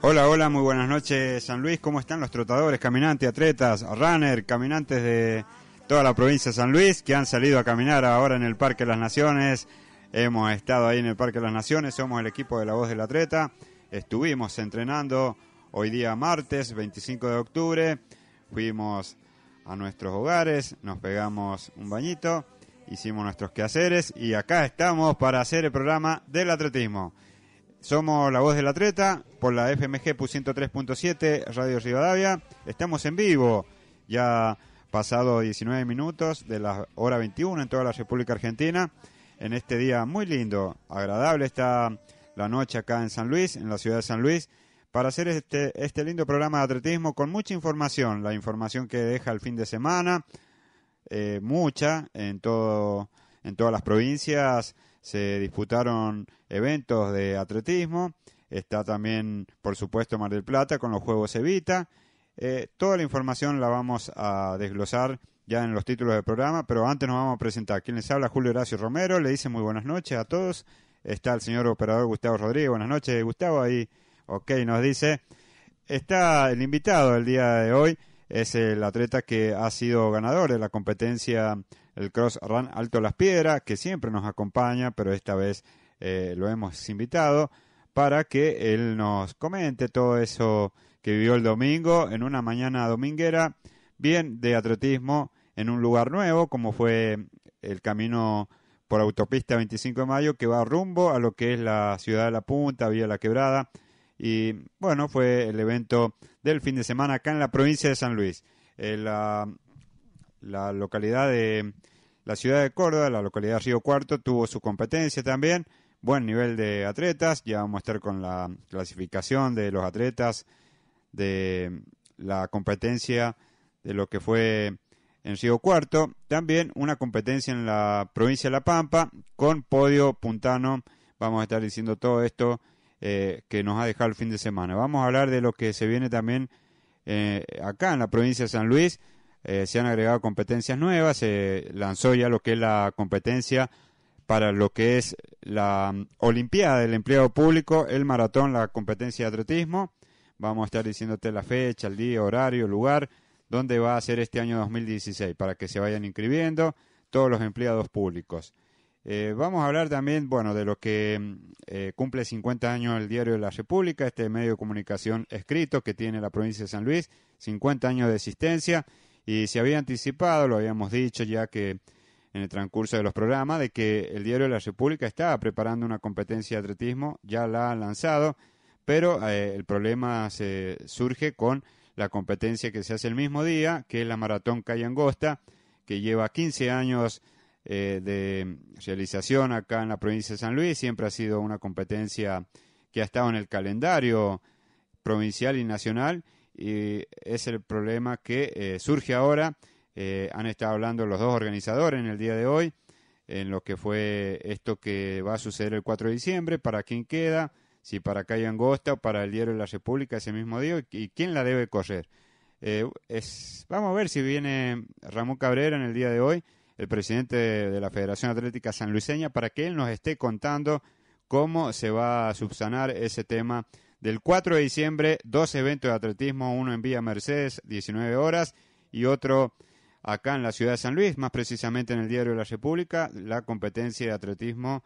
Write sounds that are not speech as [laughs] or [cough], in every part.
Hola, hola, muy buenas noches San Luis, ¿cómo están los trotadores, caminantes, atletas, runner, caminantes de toda la provincia de San Luis que han salido a caminar ahora en el Parque de las Naciones? Hemos estado ahí en el Parque de las Naciones, somos el equipo de La Voz del Atleta, estuvimos entrenando hoy día martes 25 de octubre, fuimos a nuestros hogares, nos pegamos un bañito, hicimos nuestros quehaceres y acá estamos para hacer el programa del atletismo. Somos La Voz del Atleta por la FMG 103.7 Radio Rivadavia. Estamos en vivo, ya pasado 19 minutos de la hora 21 en toda la República Argentina. En este día muy lindo, agradable está la noche acá en San Luis, en la ciudad de San Luis, para hacer este, este lindo programa de atletismo con mucha información. La información que deja el fin de semana, eh, mucha en, todo, en todas las provincias se disputaron eventos de atletismo, está también, por supuesto, Mar del Plata con los Juegos Evita. Eh, toda la información la vamos a desglosar ya en los títulos del programa, pero antes nos vamos a presentar. Quien les habla, Julio Horacio Romero, le dice muy buenas noches a todos. Está el señor operador Gustavo Rodríguez, buenas noches Gustavo, ahí, ok, nos dice. Está el invitado el día de hoy, es el atleta que ha sido ganador de la competencia el cross run Alto Las Piedras, que siempre nos acompaña, pero esta vez eh, lo hemos invitado para que él nos comente todo eso que vivió el domingo en una mañana dominguera, bien de atletismo en un lugar nuevo, como fue el camino por autopista 25 de mayo, que va rumbo a lo que es la ciudad de La Punta, Vía La Quebrada. Y bueno, fue el evento del fin de semana acá en la provincia de San Luis. Eh, la localidad de la ciudad de Córdoba, la localidad de Río Cuarto, tuvo su competencia también. Buen nivel de atletas, ya vamos a estar con la clasificación de los atletas de la competencia de lo que fue en Río Cuarto. También una competencia en la provincia de La Pampa con podio puntano. Vamos a estar diciendo todo esto eh, que nos ha dejado el fin de semana. Vamos a hablar de lo que se viene también eh, acá en la provincia de San Luis eh, se han agregado competencias nuevas, se lanzó ya lo que es la competencia para lo que es la mm, Olimpiada del Empleado Público, el maratón, la competencia de atletismo. Vamos a estar diciéndote la fecha, el día, horario, lugar, dónde va a ser este año 2016, para que se vayan inscribiendo todos los empleados públicos. Eh, vamos a hablar también, bueno, de lo que mm, eh, cumple 50 años el Diario de la República, este medio de comunicación escrito que tiene la provincia de San Luis, 50 años de existencia y se había anticipado, lo habíamos dicho ya que en el transcurso de los programas, de que el Diario de la República estaba preparando una competencia de atletismo, ya la han lanzado, pero eh, el problema se surge con la competencia que se hace el mismo día, que es la Maratón Calle Angosta, que lleva 15 años eh, de realización acá en la provincia de San Luis, siempre ha sido una competencia que ha estado en el calendario provincial y nacional y es el problema que eh, surge ahora. Eh, han estado hablando los dos organizadores en el día de hoy, en lo que fue esto que va a suceder el 4 de diciembre, para quién queda, si para hay Angosta o para el Diario de la República ese mismo día, y quién la debe correr. Eh, vamos a ver si viene Ramón Cabrera en el día de hoy, el presidente de la Federación Atlética San Luiseña para que él nos esté contando cómo se va a subsanar ese tema del 4 de diciembre, dos eventos de atletismo, uno en Vía Mercedes, 19 horas, y otro acá en la ciudad de San Luis, más precisamente en el Diario de la República, la competencia de atletismo,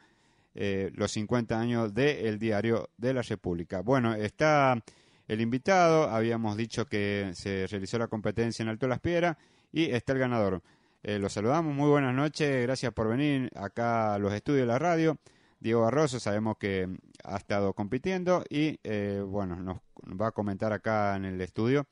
eh, los 50 años del Diario de la República. Bueno, está el invitado, habíamos dicho que se realizó la competencia en Alto Las Piedras y está el ganador. Eh, los saludamos, muy buenas noches, gracias por venir acá a los estudios de la radio. Diego Barroso, sabemos que ha estado compitiendo y eh, bueno, nos va a comentar acá en el estudio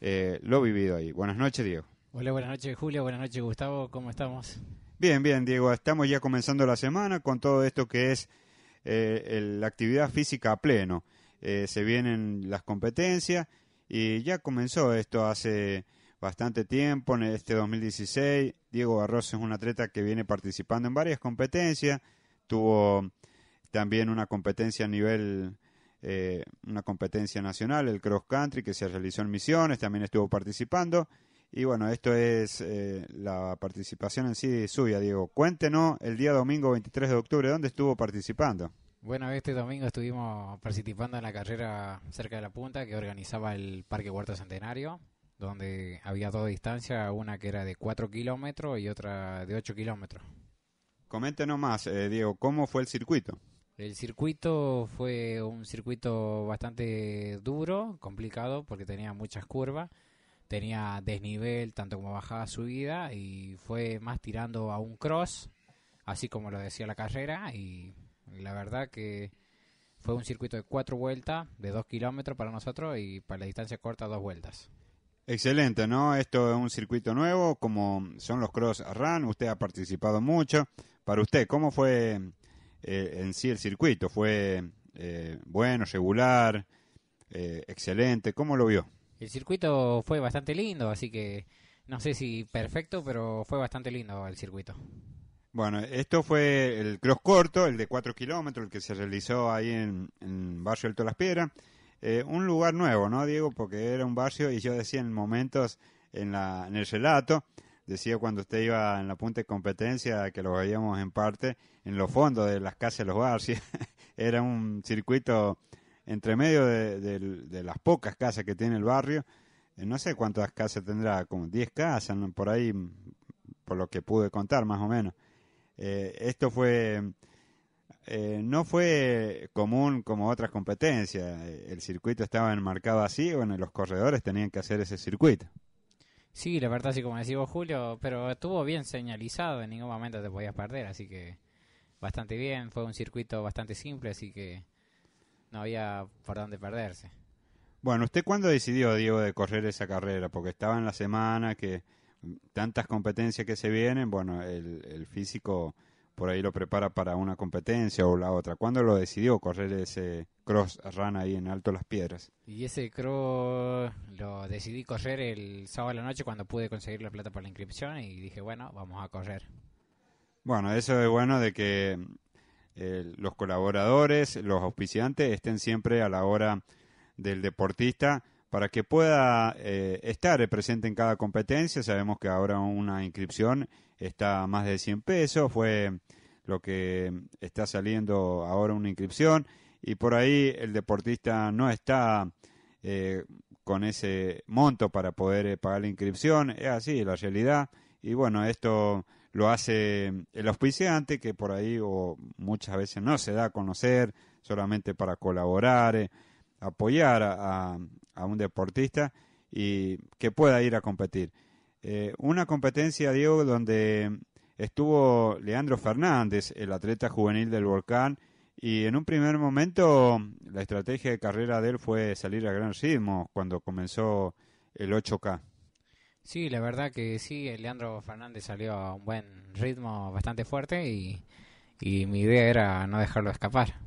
eh, lo vivido ahí. Buenas noches, Diego. Hola, buenas noches, Julio. Buenas noches, Gustavo. ¿Cómo estamos? Bien, bien, Diego. Estamos ya comenzando la semana con todo esto que es eh, la actividad física a pleno. se vienen las competencias y ya comenzó esto hace bastante tiempo, en este 2016. Diego Barroso es un atleta que viene participando en varias competencias. Tuvo también una competencia a nivel, eh, una competencia nacional, el cross country, que se realizó en Misiones, también estuvo participando. Y bueno, esto es eh, la participación en sí suya, Diego. Cuéntenos el día domingo 23 de octubre, ¿dónde estuvo participando? Bueno, este domingo estuvimos participando en la carrera cerca de la punta que organizaba el Parque Huerto Centenario, donde había dos distancias, una que era de 4 kilómetros y otra de 8 kilómetros. Coméntenos más, eh, Diego, ¿cómo fue el circuito? El circuito fue un circuito bastante duro, complicado, porque tenía muchas curvas, tenía desnivel, tanto como bajada, subida, y fue más tirando a un cross, así como lo decía la carrera, y la verdad que fue un circuito de cuatro vueltas, de dos kilómetros para nosotros, y para la distancia corta, dos vueltas. Excelente, ¿no? Esto es un circuito nuevo, como son los cross run, usted ha participado mucho. Para usted, ¿cómo fue eh, en sí el circuito? ¿Fue eh, bueno, regular, eh, excelente? ¿Cómo lo vio? El circuito fue bastante lindo, así que no sé si perfecto, pero fue bastante lindo el circuito. Bueno, esto fue el cross corto, el de 4 kilómetros, el que se realizó ahí en, Barrio Alto Las Piedras. un lugar nuevo, ¿no, Diego? Porque era un barrio y yo decía en momentos en, la, en el relato decía cuando usted iba en la punta de competencia, que lo veíamos en parte, en los fondos de las casas de los García, [laughs] era un circuito entre medio de, las pocas casas que tiene el barrio, eh, no sé cuántas casas tendrá, como 10 casas, por ahí, por lo que pude contar más o menos. Eh, esto fue, eh, no fue común como otras competencias, el circuito estaba enmarcado así, bueno, los corredores tenían que hacer ese circuito. Sí, la verdad, sí, como decimos Julio, pero estuvo bien señalizado, en ningún momento te podías perder, así que bastante bien, fue un circuito bastante simple, así que no había por dónde perderse. Bueno, ¿usted cuándo decidió, Diego, de correr esa carrera? Porque estaba en la semana, que tantas competencias que se vienen, bueno, el, el físico por ahí lo prepara para una competencia o la otra. ¿Cuándo lo decidió correr ese cross run ahí en Alto Las Piedras? Y ese cross lo decidí correr el sábado a la noche cuando pude conseguir la plata para la inscripción y dije, bueno, vamos a correr. Bueno, eso es bueno de que eh, los colaboradores, los auspiciantes estén siempre a la hora del deportista para que pueda eh, estar presente en cada competencia. Sabemos que ahora una inscripción está a más de 100 pesos, fue lo que está saliendo ahora una inscripción y por ahí el deportista no está eh, con ese monto para poder eh, pagar la inscripción, es así la realidad y bueno, esto lo hace el auspiciante que por ahí o muchas veces no se da a conocer solamente para colaborar, eh, apoyar a un deportista y que pueda ir a competir. Eh, una competencia, Diego, donde estuvo Leandro Fernández, el atleta juvenil del Volcán, y en un primer momento la estrategia de carrera de él fue salir a gran ritmo cuando comenzó el 8K. Sí, la verdad que sí, Leandro Fernández salió a un buen ritmo bastante fuerte y, mi idea era no dejarlo escapar.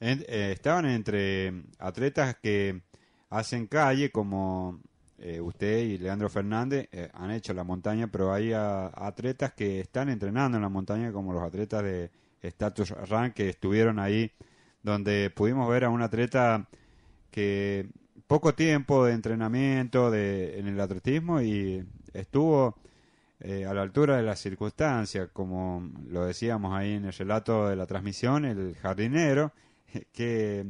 Eh, estaban entre atletas que hacen calle como eh, usted y Leandro Fernández eh, han hecho la montaña, pero hay ah, atletas que están entrenando en la montaña, como los atletas de Status Rank que estuvieron ahí, donde pudimos ver a un atleta que poco tiempo de entrenamiento en el atletismo y estuvo eh, a la altura de las circunstancias, como lo decíamos ahí en el relato de la transmisión, el jardinero, [laughs] que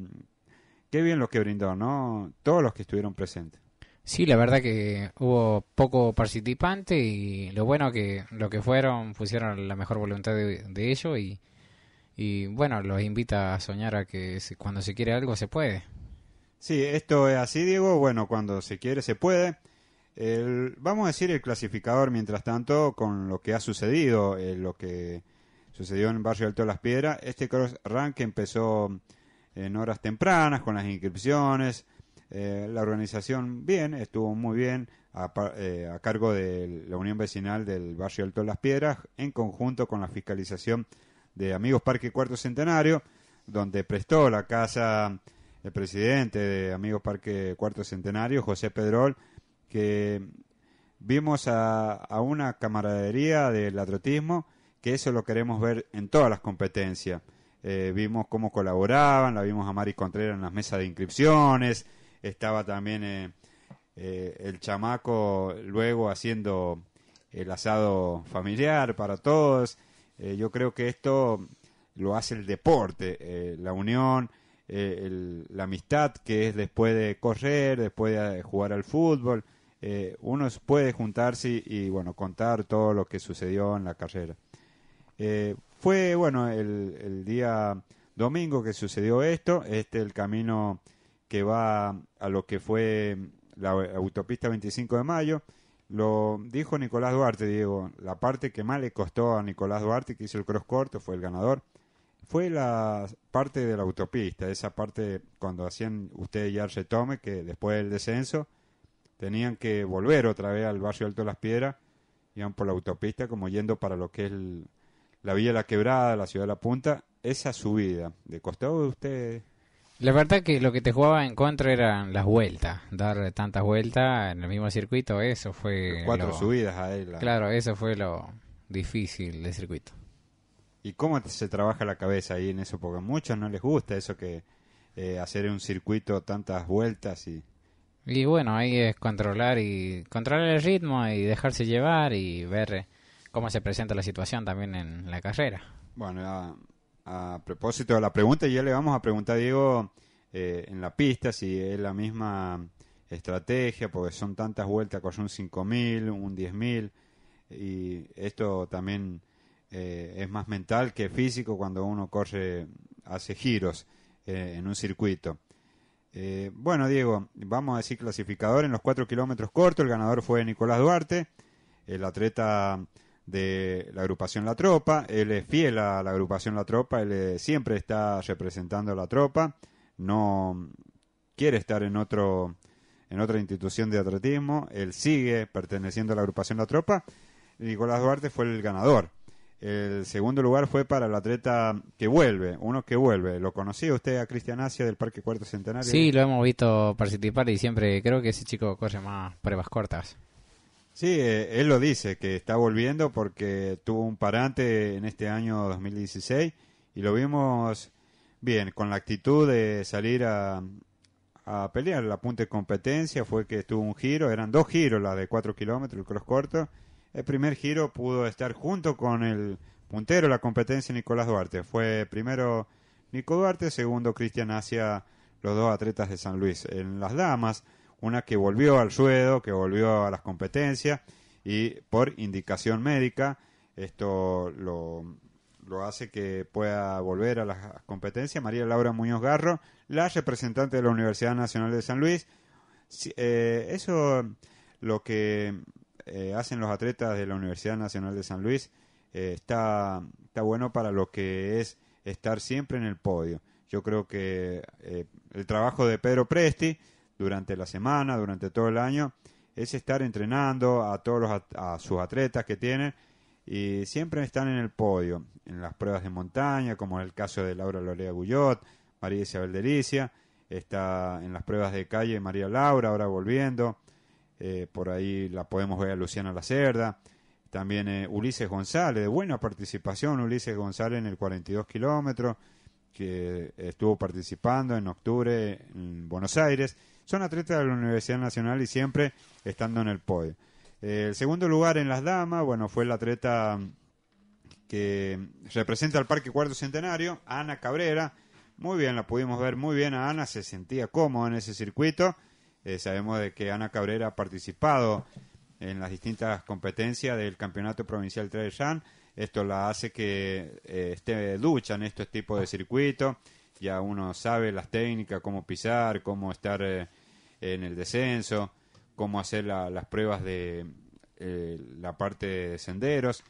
qué bien lo que brindó, ¿no? Todos los que estuvieron presentes. Sí, la verdad que hubo poco participante y lo bueno que lo que fueron pusieron la mejor voluntad de, de ellos y, y bueno, los invita a soñar a que cuando se quiere algo se puede. Sí, esto es así, Diego. Bueno, cuando se quiere se puede. El, vamos a decir el clasificador, mientras tanto, con lo que ha sucedido, eh, lo que sucedió en Barrio Alto de las Piedras. Este cross rank empezó en horas tempranas con las inscripciones. Eh, la organización, bien, estuvo muy bien eh, a, cargo de la Unión Vecinal del Barrio Alto de las Piedras, en conjunto con la fiscalización de Amigos Parque Cuarto Centenario, donde prestó la casa el presidente de Amigos Parque Cuarto Centenario, José Pedrol, que vimos a, una camaradería del atletismo, que eso lo queremos ver en todas las competencias. Eh, vimos cómo colaboraban, la vimos a Mari Contreras en las mesas de inscripciones, estaba también eh, eh, el chamaco luego haciendo el asado familiar para todos. Eh, yo creo que esto lo hace el deporte, la unión, la amistad que es después de correr, después de jugar al fútbol. uno puede juntarse y, bueno contar todo lo que sucedió en la carrera. fue bueno el, el día domingo que sucedió esto, este el camino que va a lo que fue la autopista 25 de mayo. Lo dijo Nicolás Duarte, Diego, la parte que más le costó a Nicolás Duarte, que hizo el cross corto, fue el ganador, fue la parte de la autopista, esa parte cuando hacían ustedes ya el Tome, que después del descenso tenían que volver otra vez al barrio Alto de las Piedras, iban por la autopista como yendo para lo que es la Villa La Quebrada, la Ciudad de la Punta, esa subida, ¿le costó a ustedes? La verdad que lo que te jugaba en contra eran las vueltas, dar tantas vueltas en el mismo circuito, eso fue... Cuatro subidas a él. Claro, eso fue lo difícil del circuito. ¿Y cómo se trabaja la cabeza ahí en eso? Porque a muchos no les gusta eso que eh, hacer un circuito tantas vueltas y... Y bueno, ahí es controlar y controlar el ritmo y dejarse llevar y ver eh, cómo se presenta la situación también en la carrera. Bueno, ya ah, a propósito de la pregunta, ya le vamos a preguntar a Diego eh, en la pista si es la misma estrategia, porque son tantas vueltas con un 5.000, un 10.000, y esto también eh, es más mental que físico cuando uno corre, hace giros eh, en un circuito. bueno, Diego, vamos a decir clasificador en los 4 kilómetros cortos, el ganador fue Nicolás Duarte, el atleta de la agrupación La Tropa, él es fiel a la agrupación La Tropa, él eh, siempre está representando a la tropa, no quiere estar en otro en otra institución de atletismo, él sigue perteneciendo a la agrupación La Tropa. Nicolás Duarte fue el ganador. El segundo lugar fue para el atleta que vuelve, uno que vuelve. ¿Lo conocía usted a Cristian Asia del Parque Cuarto Centenario? Sí, lo hemos visto participar y siempre creo que ese chico corre más pruebas cortas. Sí, eh, él lo dice, que está volviendo porque tuvo un parante en este año 2016 y lo vimos bien, con la actitud de salir a, a pelear. La punta de competencia fue que tuvo un giro, eran dos giros, la de 4 kilómetros, el cross corto. El primer giro pudo estar junto con el puntero la competencia, Nicolás Duarte. Fue primero Nico Duarte, segundo Cristian hacia los dos atletas de San Luis. En las damas, una que volvió al suedo, que volvió a las competencias y por indicación médica esto lo, hace que pueda volver a las competencias. María Laura Muñoz Garro, la representante de la Universidad Nacional de San Luis. Eh, eso lo que eh, hacen los atletas de la Universidad Nacional de San Luis eh, está, está bueno para lo que es estar siempre en el podio. Yo creo que el trabajo de Pedro Presti, durante la semana, durante todo el año, es estar entrenando a todos a sus atletas que tienen y siempre están en el podio, en las pruebas de montaña, como en el caso de Laura Lorea Gullot, María Isabel Delicia, está en las pruebas de calle María Laura, ahora volviendo, eh, por ahí la podemos ver a Luciana Lacerda, también eh, Ulises González, de buena participación Ulises González en el 42 kilómetros, que estuvo participando en octubre en Buenos Aires, son atletas de la Universidad Nacional y siempre estando en el podio. el segundo lugar en las damas, bueno, fue la atleta que representa al Parque Cuarto Centenario, Ana Cabrera. Muy bien, la pudimos ver muy bien a Ana, se sentía cómoda en ese circuito. Eh, sabemos de que Ana Cabrera ha participado en las distintas competencias del Campeonato Provincial Trail Esto la hace que eh, esté ducha en estos tipos de circuitos. Ya uno sabe las técnicas, cómo pisar, cómo estar eh, en el descenso, cómo hacer las pruebas de eh, la parte de senderos.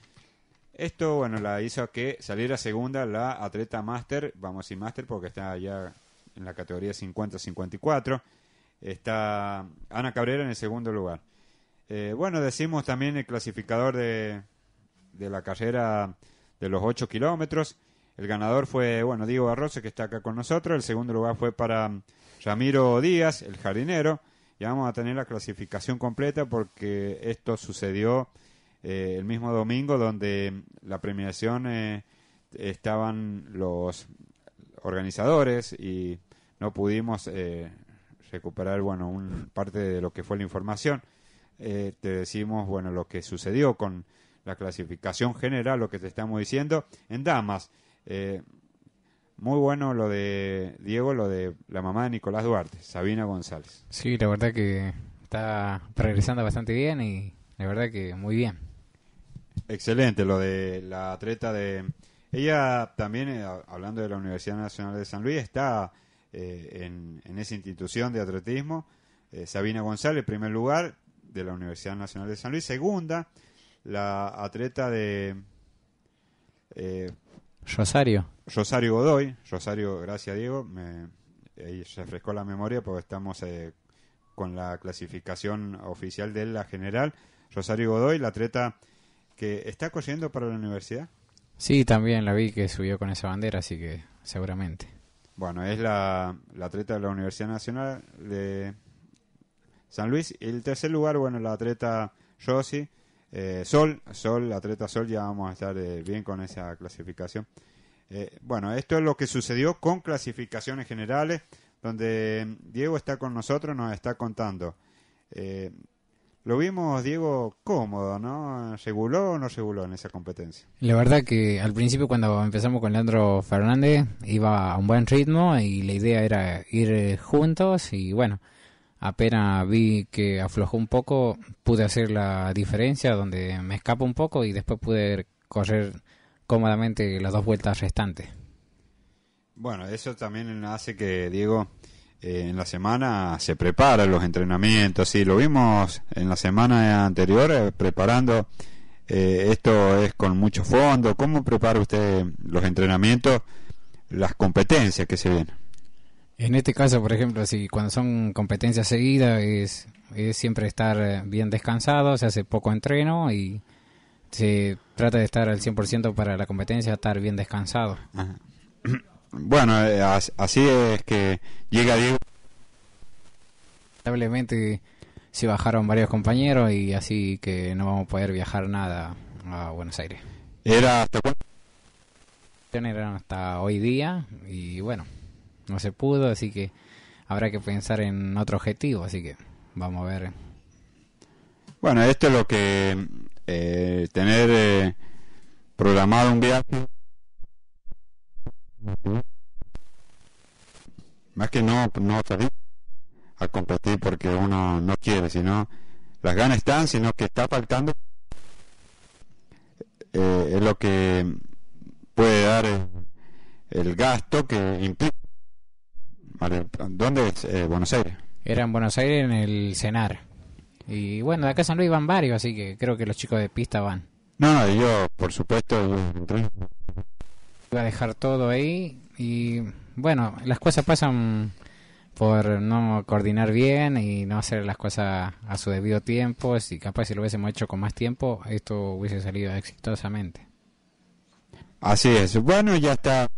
Esto, bueno, la hizo que saliera segunda la atleta máster, vamos a máster porque está ya en la categoría 50-54. Está Ana Cabrera en el segundo lugar. Eh, bueno, decimos también el clasificador de, de la carrera de los 8 kilómetros. El ganador fue, bueno, Diego Barroso, que está acá con nosotros. El segundo lugar fue para Ramiro Díaz, el jardinero. Ya vamos a tener la clasificación completa porque esto sucedió eh, el mismo domingo donde la premiación eh, estaban los organizadores y no pudimos eh, recuperar bueno un parte de lo que fue la información te decimos bueno lo que sucedió con la clasificación general lo que te estamos diciendo en damas muy bueno lo de Diego, lo de la mamá de Nicolás Duarte, Sabina González. Sí, la verdad que está regresando bastante bien y la verdad que muy bien. Excelente, lo de la atleta de... Ella también, eh, hablando de la Universidad Nacional de San Luis, está eh, en, en, esa institución de atletismo. Eh, Sabina González, primer lugar, de la Universidad Nacional de San Luis. Segunda, la atleta de... Rosario. Rosario Godoy, Rosario, gracias Diego, me, refrescó la memoria porque estamos eh, con la clasificación oficial de la general. Rosario Godoy, la atleta que está corriendo para la universidad. Sí, también la vi que subió con esa bandera, así que seguramente. Bueno, es la, atleta de la Universidad Nacional de San Luis. Y el tercer lugar, bueno, la atleta Josy, eh, Sol, Sol, la atleta Sol, ya vamos a estar eh, bien con esa clasificación. Eh, bueno, esto es lo que sucedió con clasificaciones generales, donde Diego está con nosotros, nos está contando. Eh, lo vimos, Diego, cómodo, ¿no? ¿Seguló o no seguló en esa competencia? La verdad que al principio cuando empezamos con Leandro Fernández iba a un buen ritmo y la idea era ir eh, juntos y bueno, apenas vi que aflojó un poco, pude hacer la diferencia donde me escapo un poco y después pude correr cómodamente las dos vueltas restantes. Bueno, eso también hace que Diego eh, en la semana se preparan los entrenamientos. Sí, lo vimos en la semana anterior eh, preparando. Eh, esto es con mucho fondo. ¿Cómo prepara usted los entrenamientos, las competencias que se vienen? En este caso, por ejemplo, si cuando son competencias seguidas es, es siempre estar bien descansado, se hace poco entreno y se trata de estar al 100% para la competencia, estar bien descansado. [clears throat] Bueno, eh, así es que llega Diego. Lamentablemente se bajaron varios compañeros y así que no vamos a poder viajar nada a Buenos Aires. ¿Era hasta cuándo? hasta hoy día y bueno, no se pudo, así que habrá que pensar en otro objetivo, así que vamos a ver. Bueno, esto es lo que eh, tener eh, programado un viaje más que no no salir a competir porque uno no quiere sino las ganas están sino que está faltando eh, es lo que puede dar el gasto que implica ¿dónde es? Buenos Aires era en Buenos Aires en el CENAR y bueno, de acá a San Luis van varios, así que creo que los chicos de pista van. No, yo, por supuesto, Voy a dejar todo ahí y bueno, las cosas pasan por no coordinar bien y no hacer las cosas a su debido tiempo. Si capaz si lo hubiésemos hecho con más tiempo, esto hubiese salido exitosamente. Así es. Bueno, ya está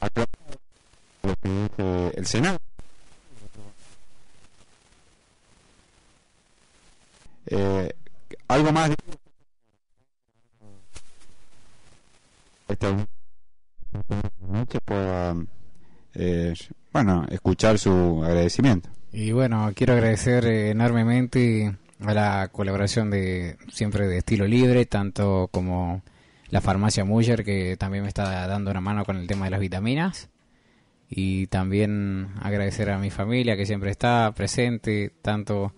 aclarado lo que el Senado. Eh, algo más. Este, eh, bueno, escuchar su agradecimiento. Y bueno, quiero agradecer eh, enormemente a la colaboración de siempre de Estilo Libre, tanto como la farmacia Muller, que también me está dando una mano con el tema de las vitaminas. Y también agradecer a mi familia que siempre está presente, tanto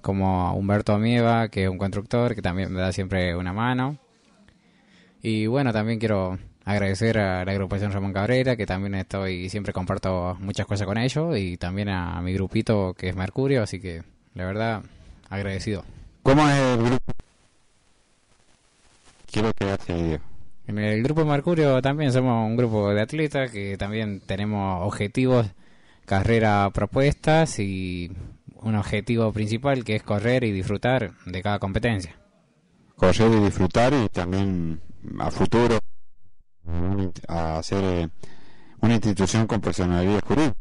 como Humberto Amieva, que es un constructor, que también me da siempre una mano. Y bueno, también quiero agradecer a la agrupación Ramón Cabrera, que también estoy siempre comparto muchas cosas con ellos, y también a mi grupito que es Mercurio, así que la verdad, agradecido. ¿Cómo es el grupo? Quiero que En el grupo Mercurio también somos un grupo de atletas que también tenemos objetivos, carreras propuestas y un objetivo principal que es correr y disfrutar de cada competencia. Correr y disfrutar y también a futuro hacer eh, una institución con personalidad jurídica.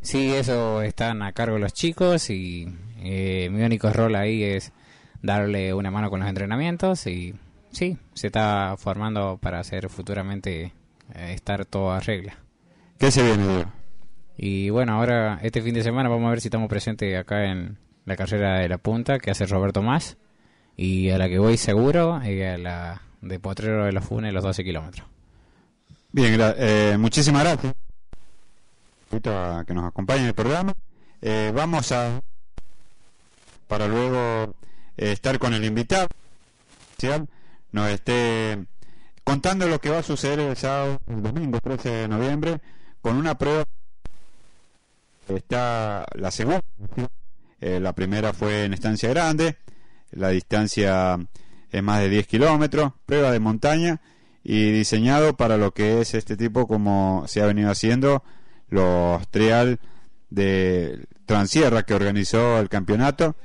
Sí, eso están a cargo los chicos y eh, mi único rol ahí es darle una mano con los entrenamientos y sí, se está formando para hacer futuramente eh, estar todo a regla. ¿Qué se viene, Diego? Y bueno, ahora este fin de semana vamos a ver si estamos presentes acá en la carrera de la punta que hace Roberto Más. Y a la que voy seguro, la de Potrero de los Funes, los 12 kilómetros. Bien, eh, muchísimas gracias. que nos acompañe en el programa. Eh, vamos a. para luego eh, estar con el invitado. Nos esté contando lo que va a suceder el sábado, el domingo 13 de noviembre, con una prueba está la segunda. Eh, la primera fue en Estancia Grande, la distancia es más de 10 kilómetros, prueba de montaña y diseñado para lo que es este tipo como se ha venido haciendo los trial de Transierra que organizó el campeonato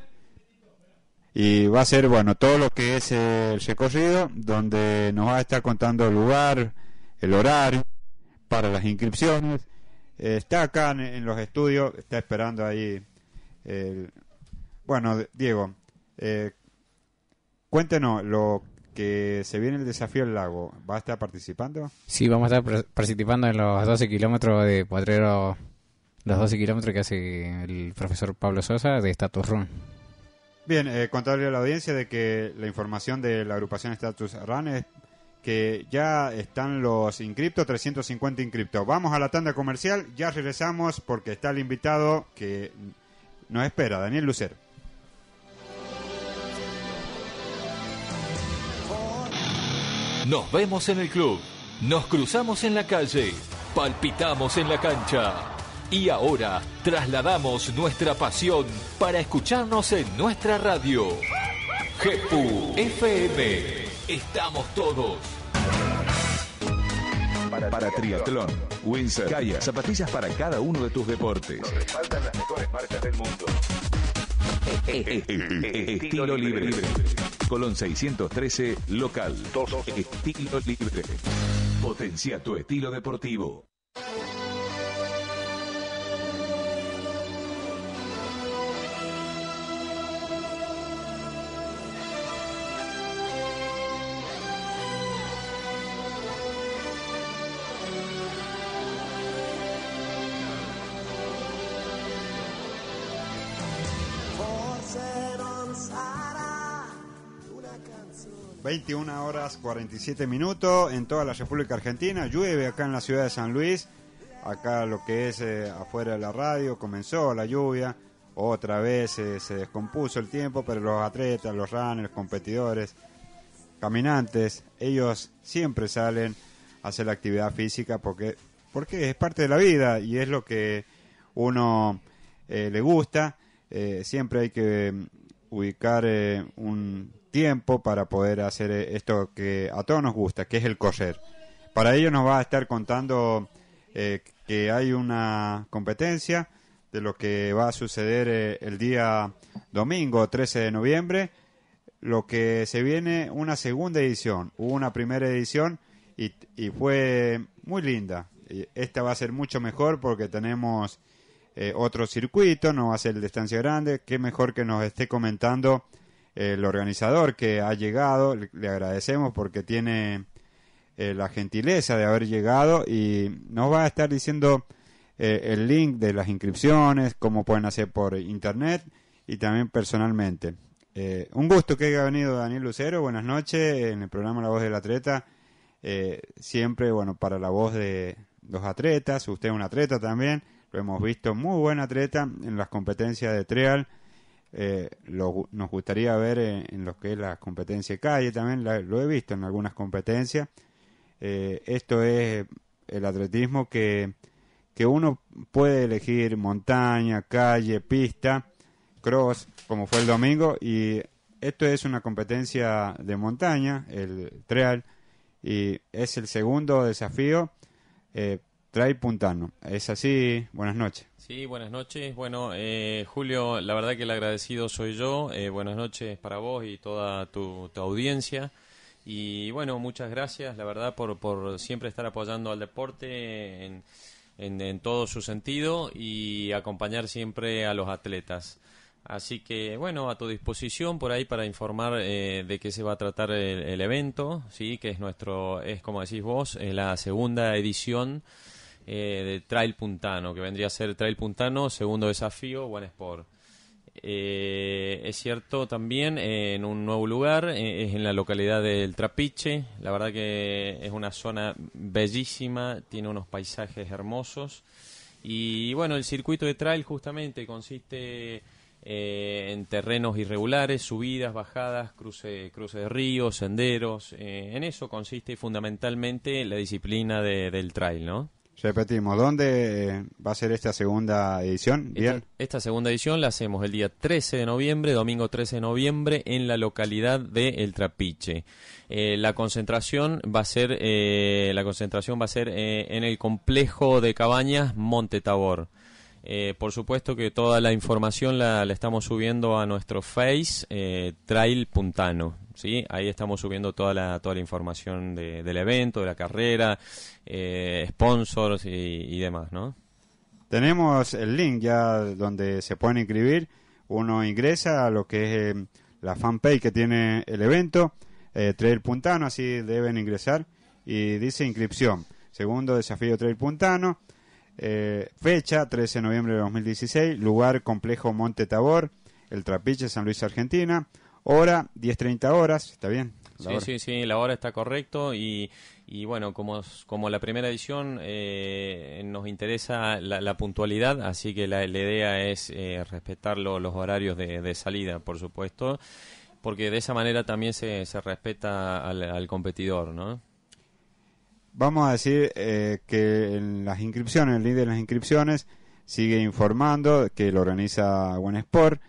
y va a ser bueno todo lo que es el recorrido donde nos va a estar contando el lugar el horario para las inscripciones eh, está acá en, los estudios, está esperando ahí. bueno, Diego, eh, cuéntenos lo que se viene el desafío del lago. ¿Va a estar participando? Sí, vamos a estar participando en los 12 kilómetros de cuadrero, los 12 kilómetros que hace el profesor Pablo Sosa de Status Run. Bien, eh, contarle a la audiencia de que la información de la agrupación Status Run es que ya están los inscriptos, 350 inscriptos. Vamos a la tanda comercial, ya regresamos porque está el invitado que nos espera, Daniel Lucer. Nos vemos en el club, nos cruzamos en la calle, palpitamos en la cancha. Y ahora trasladamos nuestra pasión para escucharnos en nuestra radio. GPU FM estamos todos. Para, triatlón, Windsor, Calla, zapatillas para cada uno de tus deportes. faltan las mejores marcas del mundo. Eh, eh, eh, estilo libre. Colón 613, local. Estilo libre. Potencia tu estilo deportivo. 21 horas 47 minutos en toda la República Argentina. Llueve acá en la ciudad de San Luis. Acá lo que es eh, afuera de la radio comenzó la lluvia. Otra vez eh, se descompuso el tiempo, pero los atletas, los runners, competidores, caminantes, ellos siempre salen a hacer la actividad física porque, porque es parte de la vida y es lo que uno eh, le gusta. siempre hay que mm, ubicar un tiempo para poder hacer eh, esto que a todos nos gusta, que es el correr. Para ello nos va a estar contando eh, que hay una competencia de lo que va a suceder eh, el día domingo 13 de noviembre, lo que se viene una segunda edición, hubo una primera edición y, y fue muy linda. Esta va a ser mucho mejor porque tenemos otro circuito, no va a ser el distancia grande, qué mejor que nos esté comentando el organizador que ha llegado, le, agradecemos porque tiene eh, la gentileza de haber llegado y nos va a estar diciendo eh, el link de las inscripciones, cómo pueden hacer por internet y también personalmente. Eh, un gusto que haya venido Daniel Lucero, buenas noches en el programa La Voz del Atleta, siempre bueno para la voz de los atletas, usted es un atleta también, lo hemos visto muy buen atleta en las competencias de trial eh, nos gustaría ver en, lo que es la competencia de calle también, lo he visto en algunas competencias. Eh, esto es el atletismo que, que uno puede elegir montaña, calle, pista, cross, como fue el domingo, y esto es una competencia de montaña, el trial, y es el segundo desafío. Eh, trail Puntano. Es así, buenas noches. Sí, buenas noches. Bueno, eh, Julio, la verdad que el agradecido soy yo. Eh, buenas noches para vos y toda tu, audiencia. Y bueno, muchas gracias, la verdad, por, por siempre estar apoyando al deporte en, en, todo su sentido y acompañar siempre a los atletas. Así que, bueno, a tu disposición por ahí para informar eh, de qué se va a tratar el, evento, ¿sí? Que es nuestro, es como decís vos, la segunda edición eh, de Trail Puntano, que vendría a ser Trail Puntano, segundo desafío, Buen Sport. Eh, es cierto también eh, en un nuevo lugar, eh, es en la localidad del Trapiche, la verdad que es una zona bellísima, tiene unos paisajes hermosos y bueno, el circuito de trail justamente consiste en terrenos irregulares, subidas, bajadas, cruces cruce de ríos, senderos. en eso consiste fundamentalmente la disciplina del trail, ¿no? Repetimos, ¿dónde va a ser esta segunda edición? ¿Bien? Esta, segunda edición la hacemos el día 13 de noviembre, domingo 13 de noviembre, en la localidad de El Trapiche. Eh, la concentración va a ser, eh, la concentración va a ser eh, en el complejo de cabañas Monte Tabor. Eh, por supuesto que toda la información la, estamos subiendo a nuestro Face, eh, Trail Puntano. ¿sí? Ahí estamos subiendo toda la, toda la información del evento, de la carrera, eh, sponsors y, demás. ¿no? Tenemos el link ya donde se pueden inscribir. Uno ingresa a lo que es la fanpage que tiene el evento, Trail Puntano, así deben ingresar. Y dice inscripción. Segundo desafío Trail Puntano eh, fecha, 13 de noviembre de 2016. Lugar, complejo Monte Tabor. El Trapiche, San Luis, Argentina. Hora, 10.30 horas. ¿Está bien? sí, sí, sí, la hora está correcto y, bueno, como, como la primera edición eh, nos interesa la, puntualidad, así que la, idea es eh, respetar los horarios de, salida, por supuesto, porque de esa manera también se, se respeta al, al competidor, ¿no? vamos a decir eh, que en las inscripciones, el líder de las inscripciones sigue informando que lo organiza Sport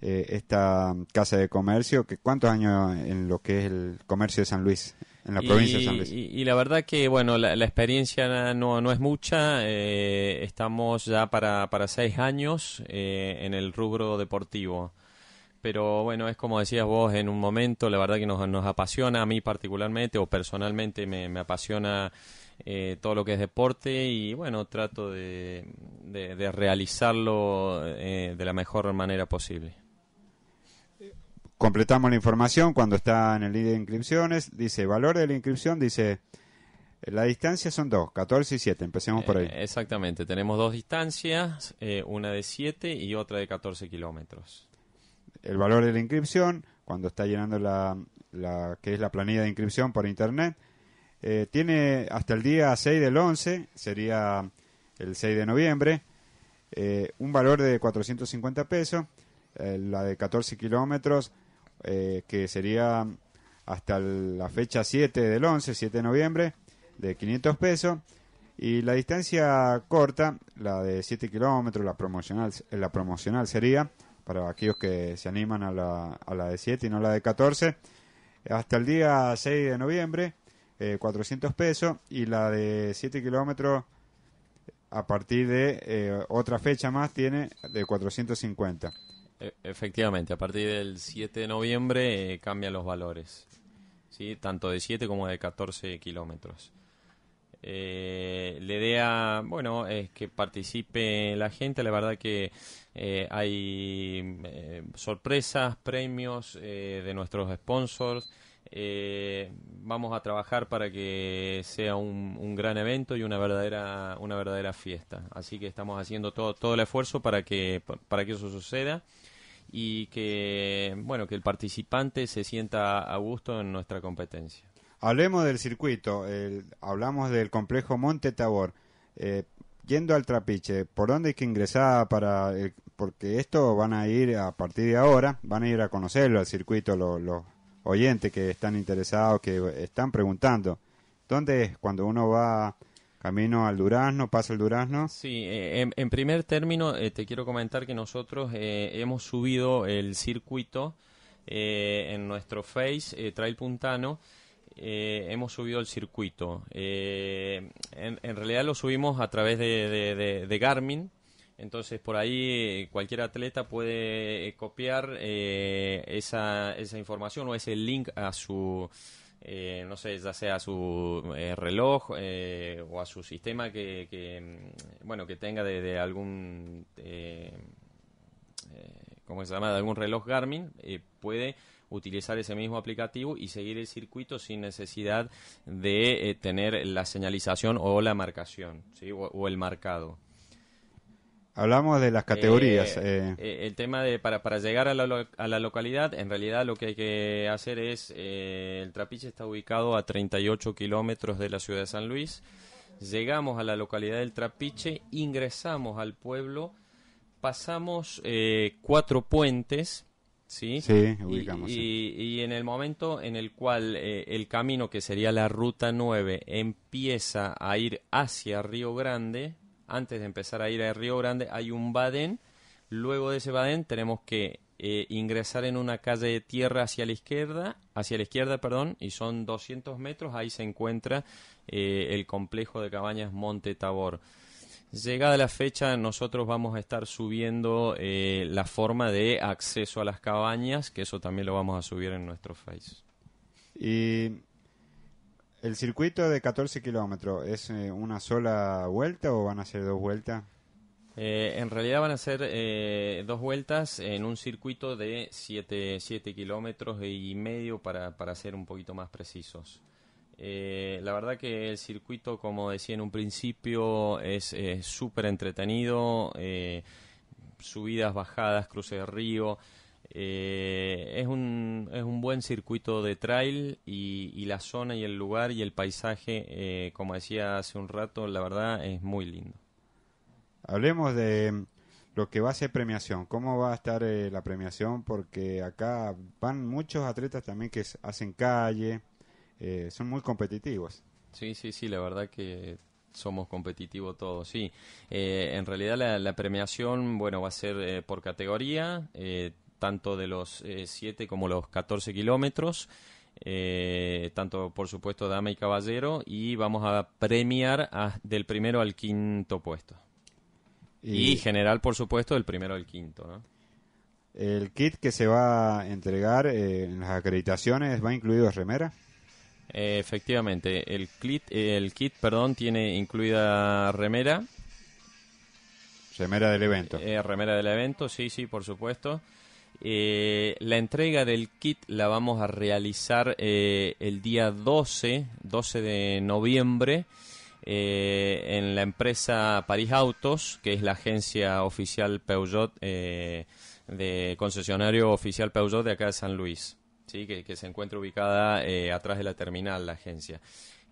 eh, esta casa de comercio, que cuántos años en lo que es el comercio de San Luis, en la provincia de San Luis. Y, la verdad que, bueno, la, experiencia no, es mucha, eh, estamos ya para, para seis años eh, en el rubro deportivo pero bueno, es como decías vos en un momento, la verdad que nos, apasiona, a mí particularmente o personalmente me, apasiona eh, todo lo que es deporte y bueno, trato de, realizarlo eh, de la mejor manera posible. Completamos la información cuando está en el líder de inscripciones, dice valor de la inscripción, dice... La distancia son dos, 14 y 7, empecemos por ahí. Eh, exactamente, tenemos dos distancias, una de 7 y otra de 14 kilómetros el valor de la inscripción, cuando está llenando la, que es la planilla de inscripción por internet, eh, tiene hasta el día 6 del 11, sería el 6 de noviembre, eh, un valor de 450 pesos, eh, la de 14 kilómetros, que sería hasta la fecha 7 del 11, 7 de noviembre, de 500 pesos. Y la distancia corta, la de 7 kilómetros, la promocional, la promocional sería para aquellos que se animan a la, de 7 y no a la de 14, hasta el día 6 de noviembre, 400 eh, pesos, y la de 7 kilómetros a partir de eh, otra fecha más tiene de 450. E, efectivamente, a partir del 7 de noviembre eh, cambian los valores, ¿sí? tanto de 7 como de 14 kilómetros eh, la idea, bueno, es que participe la gente. La verdad que eh, hay eh, sorpresas, premios eh, de nuestros sponsors. vamos a trabajar para que sea un, un, gran evento y una verdadera una verdadera fiesta. Así que estamos haciendo todo todo el esfuerzo para que para que eso suceda y que bueno que el participante se sienta a gusto en nuestra competencia. Hablemos del circuito, hablamos del complejo Monte Tabor. Eh, yendo al trapiche, ¿por dónde hay que ingresar para...? porque esto van a ir a partir de ahora, van a ir a conocerlo al circuito los oyentes que están interesados, que están preguntando. ¿Dónde es cuando uno va camino al Durazno, pasa el Durazno. Sí, eh, en, primer término eh, te quiero comentar que nosotros hemos subido el circuito en nuestro Face Trail Puntano eh, hemos subido el circuito. Eh, en, realidad lo subimos a través de, Garmin. Entonces por ahí eh, cualquier atleta puede copiar esa, esa información o ese link a su, no sé, ya sea a su reloj eh, o a su sistema que, mm, bueno, que tenga de, algún, ¿cómo se llama?, de algún reloj Garmin, puede utilizar ese mismo aplicativo y seguir el circuito sin necesidad de eh, tener la señalización o la marcación o, el marcado. Hablamos de las categorías. Eh, eh. El tema de para, para llegar a la, a la, localidad, en realidad lo que hay que hacer es, el trapiche está ubicado a 38 kilómetros de la ciudad de San Luis. Llegamos a la localidad del trapiche, ingresamos al pueblo, pasamos cuatro puentes ¿sí? Sí, ubicamos. Y, y, en el momento en el cual eh, el camino, que sería la Ruta 9, empieza a ir hacia Río Grande, antes de empezar a ir a Río Grande hay un badén, luego de ese badén tenemos que eh, ingresar en una calle de tierra hacia la izquierda, hacia la izquierda, perdón, y son 200 metros, ahí se encuentra eh, el complejo de cabañas Monte Tabor. Llegada la fecha, nosotros vamos a estar subiendo eh, la forma de acceso a las cabañas, que eso también lo vamos a subir en nuestro Face. Y el circuito de 14 kilómetros, ¿es eh, una sola vuelta o van a ser dos vueltas? Eh, en realidad van a ser dos vueltas en un circuito de 7 siete, kilómetros y medio para, para ser un poquito más precisos. Eh, la verdad que el circuito, como decía en un principio, es súper entretenido, eh, subidas, bajadas, cruces de río. Eh, es, un, es un buen circuito de trail y, la zona y el lugar y el paisaje, como decía hace un rato, la verdad es muy lindo. Hablemos de lo que va a ser premiación. ¿Cómo va a estar la premiación? Porque acá van muchos atletas también que hacen calle, eh, son muy competitivos. Sí, sí, sí, la verdad que somos competitivos todos, sí. Eh, en realidad la, premiación, bueno, va a ser eh, por categoría, tanto de los 7 como los 14 kilómetros. tanto por supuesto dama y caballero, y vamos a premiar del primero al quinto puesto. Y, general, por supuesto, del primero al quinto. El kit que se va a entregar en las acreditaciones va incluido remera efectivamente, el kit, el kit perdón, tiene incluida remera. Remera del evento. Eh, remera del evento, sí, sí, por supuesto. Eh, la entrega del kit la vamos a realizar eh, el día 12, 12 de noviembre, en la empresa París Autos, que es la agencia oficial Peugeot, de concesionario oficial Peugeot de acá de San Luis. ¿sí? que, se encuentra ubicada eh, atrás de la terminal, la agencia.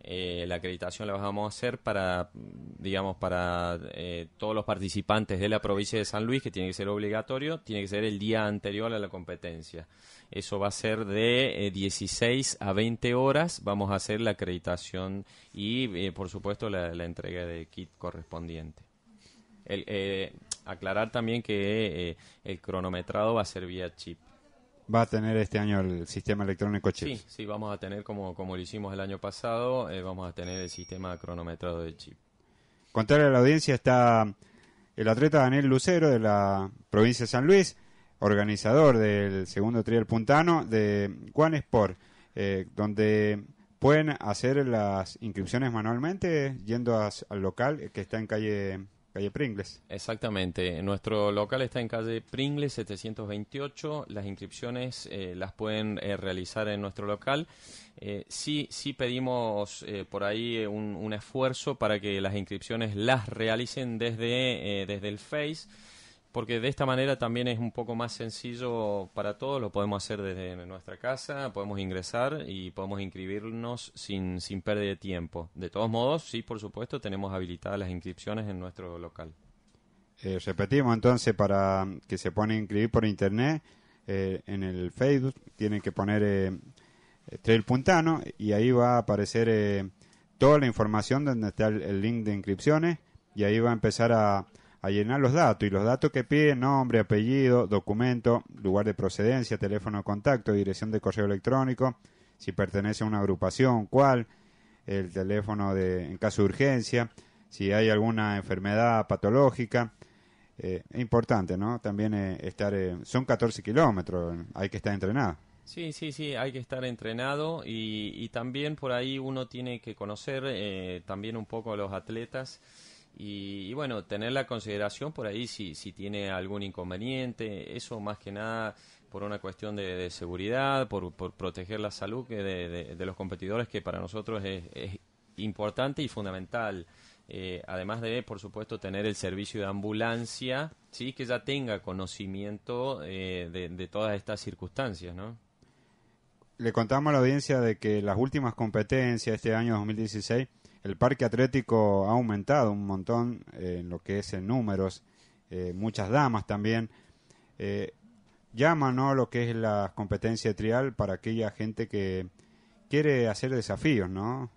Eh, la acreditación la vamos a hacer para, digamos, para eh, todos los participantes de la provincia de San Luis, que tiene que ser obligatorio, tiene que ser el día anterior a la competencia. Eso va a ser de 16 a 20 horas, vamos a hacer la acreditación y, por supuesto, la, entrega de kit correspondiente. El, aclarar también que el cronometrado va a ser vía chip va a tener este año el sistema electrónico chip. Sí, sí, vamos a tener como, como lo hicimos el año pasado, eh, vamos a tener el sistema cronometrado de chip. Contarle a la audiencia está el atleta Daniel Lucero de la provincia de San Luis, organizador del segundo trial puntano de Juan Sport, eh, donde pueden hacer las inscripciones manualmente yendo al local que está en calle Calle Pringles. Exactamente. Nuestro local está en calle Pringles 728. Las inscripciones eh, las pueden eh, realizar en nuestro local. Eh, sí, sí pedimos eh, por ahí un, esfuerzo para que las inscripciones las realicen desde, desde el Face porque de esta manera también es un poco más sencillo para todos, lo podemos hacer desde nuestra casa, podemos ingresar y podemos inscribirnos sin, sin pérdida de tiempo. De todos modos, sí, por supuesto, tenemos habilitadas las inscripciones en nuestro local. Eh, repetimos entonces para que se a inscribir por internet eh, en el Facebook, tienen que poner eh, Trail Puntano y ahí va a aparecer eh, toda la información donde está el link de inscripciones y ahí va a empezar a a llenar los datos. Y los datos que piden, nombre, apellido, documento, lugar de procedencia, teléfono de contacto, dirección de correo electrónico, si pertenece a una agrupación, cuál, el teléfono de, en caso de urgencia, si hay alguna enfermedad patológica. es eh, importante, ¿no? También eh, estar... Eh, son 14 kilómetros, hay que estar entrenado. Sí, sí, sí, hay que estar entrenado y, y también por ahí uno tiene que conocer también un poco a los atletas. Y, bueno, tener la consideración por ahí si, si tiene algún inconveniente, eso más que nada por una cuestión de, seguridad, por, por, proteger la salud de, de, los competidores, que para nosotros es, importante y fundamental. Eh, además de, por supuesto, tener el servicio de ambulancia, sí, que ya tenga conocimiento eh, de todas estas circunstancias, ¿no? Le contamos a la audiencia de que las últimas competencias este año 2016 el parque atlético ha aumentado un montón eh, en lo que es en números, eh, muchas damas también. Eh, llama ¿no? lo que es la competencia de trial para aquella gente que quiere hacer desafíos, ¿no?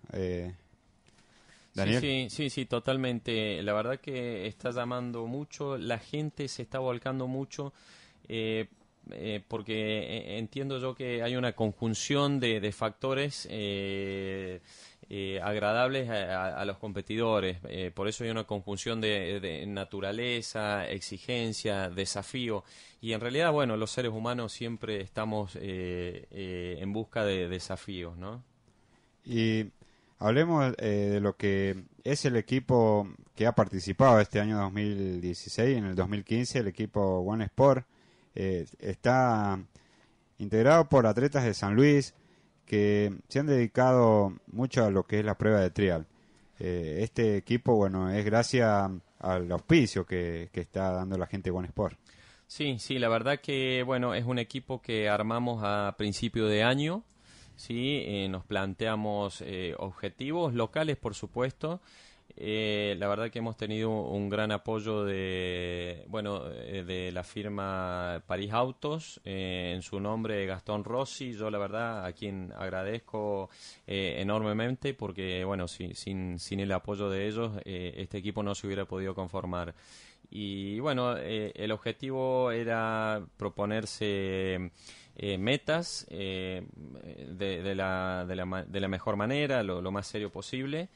¿Daniel? Sí, sí, sí, totalmente. La verdad que está llamando mucho, la gente se está volcando mucho. Eh, porque entiendo yo que hay una conjunción de, de factores eh, eh, agradables a, los competidores. Eh, por eso hay una conjunción de, naturaleza, exigencia, desafío. Y en realidad, bueno, los seres humanos siempre estamos eh, en busca de desafíos, Y hablemos de lo que es el equipo que ha participado este año 2016. En el 2015 el equipo One Sport está integrado por atletas de San Luis, que se han dedicado mucho a lo que es la prueba de trial. Eh, este equipo, bueno, es gracias al auspicio que, está dando la gente de Sport Sí, sí, la verdad que, bueno, es un equipo que armamos a principio de año, ¿sí? Eh, nos planteamos eh, objetivos locales, por supuesto, eh, la verdad que hemos tenido un gran apoyo de, bueno, eh, de la firma París Autos, eh, en su nombre Gastón Rossi, yo la verdad a quien agradezco enormemente porque, bueno, sin, sin el apoyo de ellos este equipo no se hubiera podido conformar. Y bueno, el objetivo era proponerse... metas de, la, de, la, de, la, mejor manera, lo más serio posible.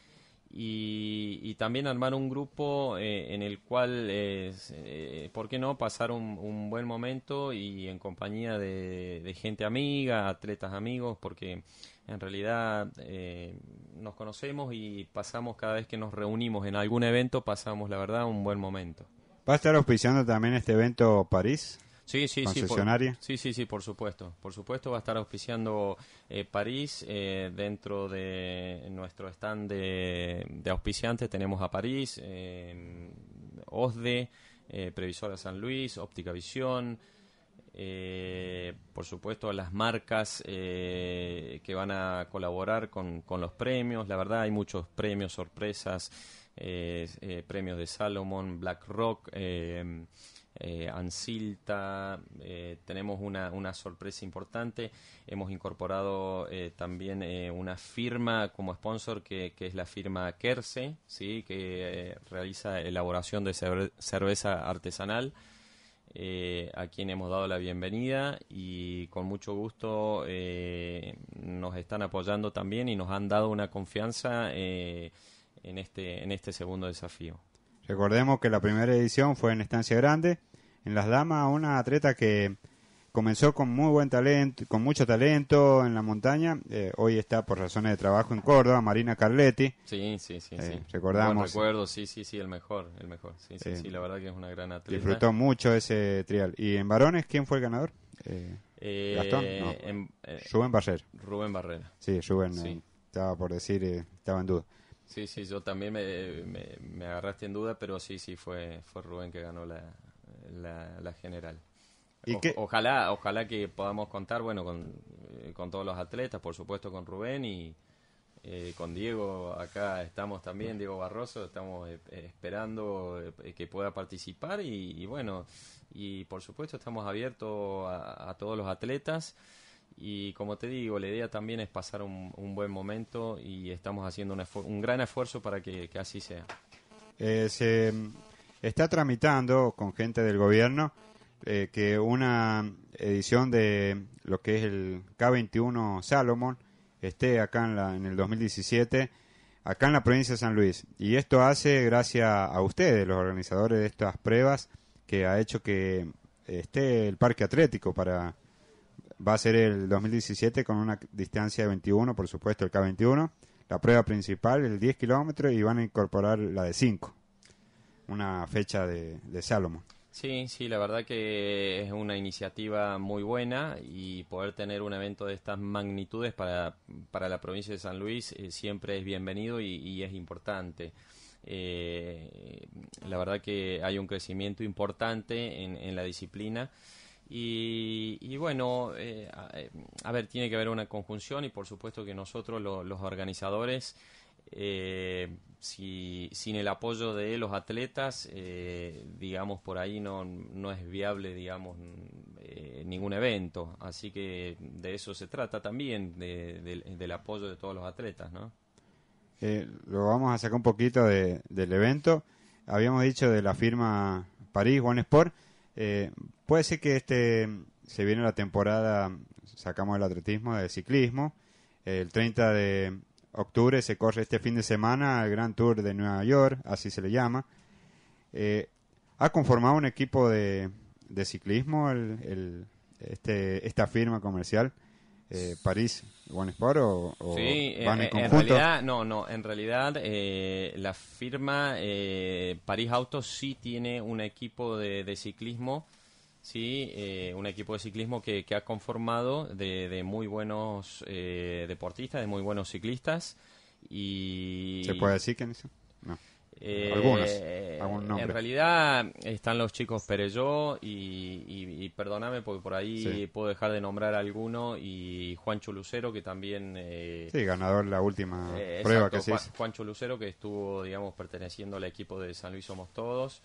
Y, también armar un grupo eh, en el cual, eh, ¿por qué no?, pasar un, buen momento y en compañía de, gente amiga, atletas amigos, porque en realidad eh, nos conocemos y pasamos cada vez que nos reunimos en algún evento, pasamos, la verdad, un buen momento. ¿Va a estar auspiciando también este evento París? Sí, sí, Sí, por, sí, sí, por supuesto. Por supuesto va a estar auspiciando eh, París. Eh, dentro de nuestro stand de, auspiciantes tenemos a París, eh, OSDE, eh, Previsora San Luis, Óptica Visión. por supuesto las marcas que van a colaborar con, con los premios. La verdad hay muchos premios, sorpresas, premios de Salomon, BlackRock. Eh, eh, eh, tenemos una, una, sorpresa importante. Hemos incorporado eh, también eh, una firma como sponsor que, es la firma Kerse, ¿sí? que realiza elaboración de cerveza artesanal. a quien hemos dado la bienvenida y con mucho gusto nos están apoyando también y nos han dado una confianza en, este, en este segundo desafío. Recordemos que la primera edición fue en Estancia Grande. En las damas, una atleta que comenzó con muy buen talento, con mucho talento en la montaña. Eh, hoy está por razones de trabajo en Córdoba, Marina Carletti. Sí, sí, sí. Eh, recordamos. recuerdo, sí, sí, sí, el mejor, el mejor. Sí, sí, eh, sí, la verdad que es una gran atleta. Disfrutó mucho ese trial. ¿Y en varones quién fue el ganador? Gastón, Rubén Barrera. Rubén Barrera. Sí, Rubén, estaba por decir, estaba en duda. Sí, sí, yo también me, me, me, agarraste en duda, pero sí, sí, fue, fue Rubén que ganó la, la, la general. ojalá, ojalá que podamos contar, bueno, con, eh, con, todos los atletas, por supuesto con Rubén y eh, con Diego, acá estamos también, Diego Barroso, estamos eh, esperando que pueda participar y, bueno, y por supuesto estamos abiertos a, a todos los atletas y como te digo, la idea también es pasar un, buen momento y estamos haciendo un, gran esfuerzo para que, así sea. Eh, se está tramitando con gente del gobierno eh, que una edición de lo que es el K21 Salomón esté acá en, en el 2017, acá en la provincia de San Luis. Y esto hace gracias a ustedes, los organizadores de estas pruebas, que ha hecho que esté el parque atlético para va a ser el 2017 con una distancia de 21, por supuesto, el K21. La prueba principal, el 10 kilómetros, y van a incorporar la de 5, una fecha de, de Salomón. Sí, sí, la verdad que es una iniciativa muy buena y poder tener un evento de estas magnitudes para, para la provincia de San Luis eh, siempre es bienvenido y, es importante. Eh, la verdad que hay un crecimiento importante en, en la disciplina y, bueno, eh, eh, a, ver, tiene que haber una conjunción y por supuesto que nosotros los organizadores, eh, sin el apoyo de los atletas, digamos, por ahí no, no es viable, digamos, ningún evento. Así que de eso se trata también, del apoyo de todos los atletas, ¿no? lo vamos a sacar un poquito del evento. Habíamos dicho de la firma París One Sport eh, puede ser que este se viene la temporada, sacamos el atletismo, de ciclismo. El 30 de octubre se corre este fin de semana el Gran Tour de Nueva York, así se le llama. Eh, ha conformado un equipo de, ciclismo este, esta firma comercial eh, París One o, eh, en, eh, realidad no no en realidad eh, la firma París Auto sí tiene un equipo de, ciclismo sí un equipo de ciclismo que, que ha conformado de, de muy buenos deportistas de muy buenos ciclistas y se puede decir que no eh, En realidad están los chicos Perelló y, y, perdóname porque por ahí puedo dejar de nombrar alguno y Juancho Lucero que también... Eh, ganador la última eh, prueba que hizo. lucero que estuvo, digamos, perteneciendo al equipo de San Luis Somos Todos.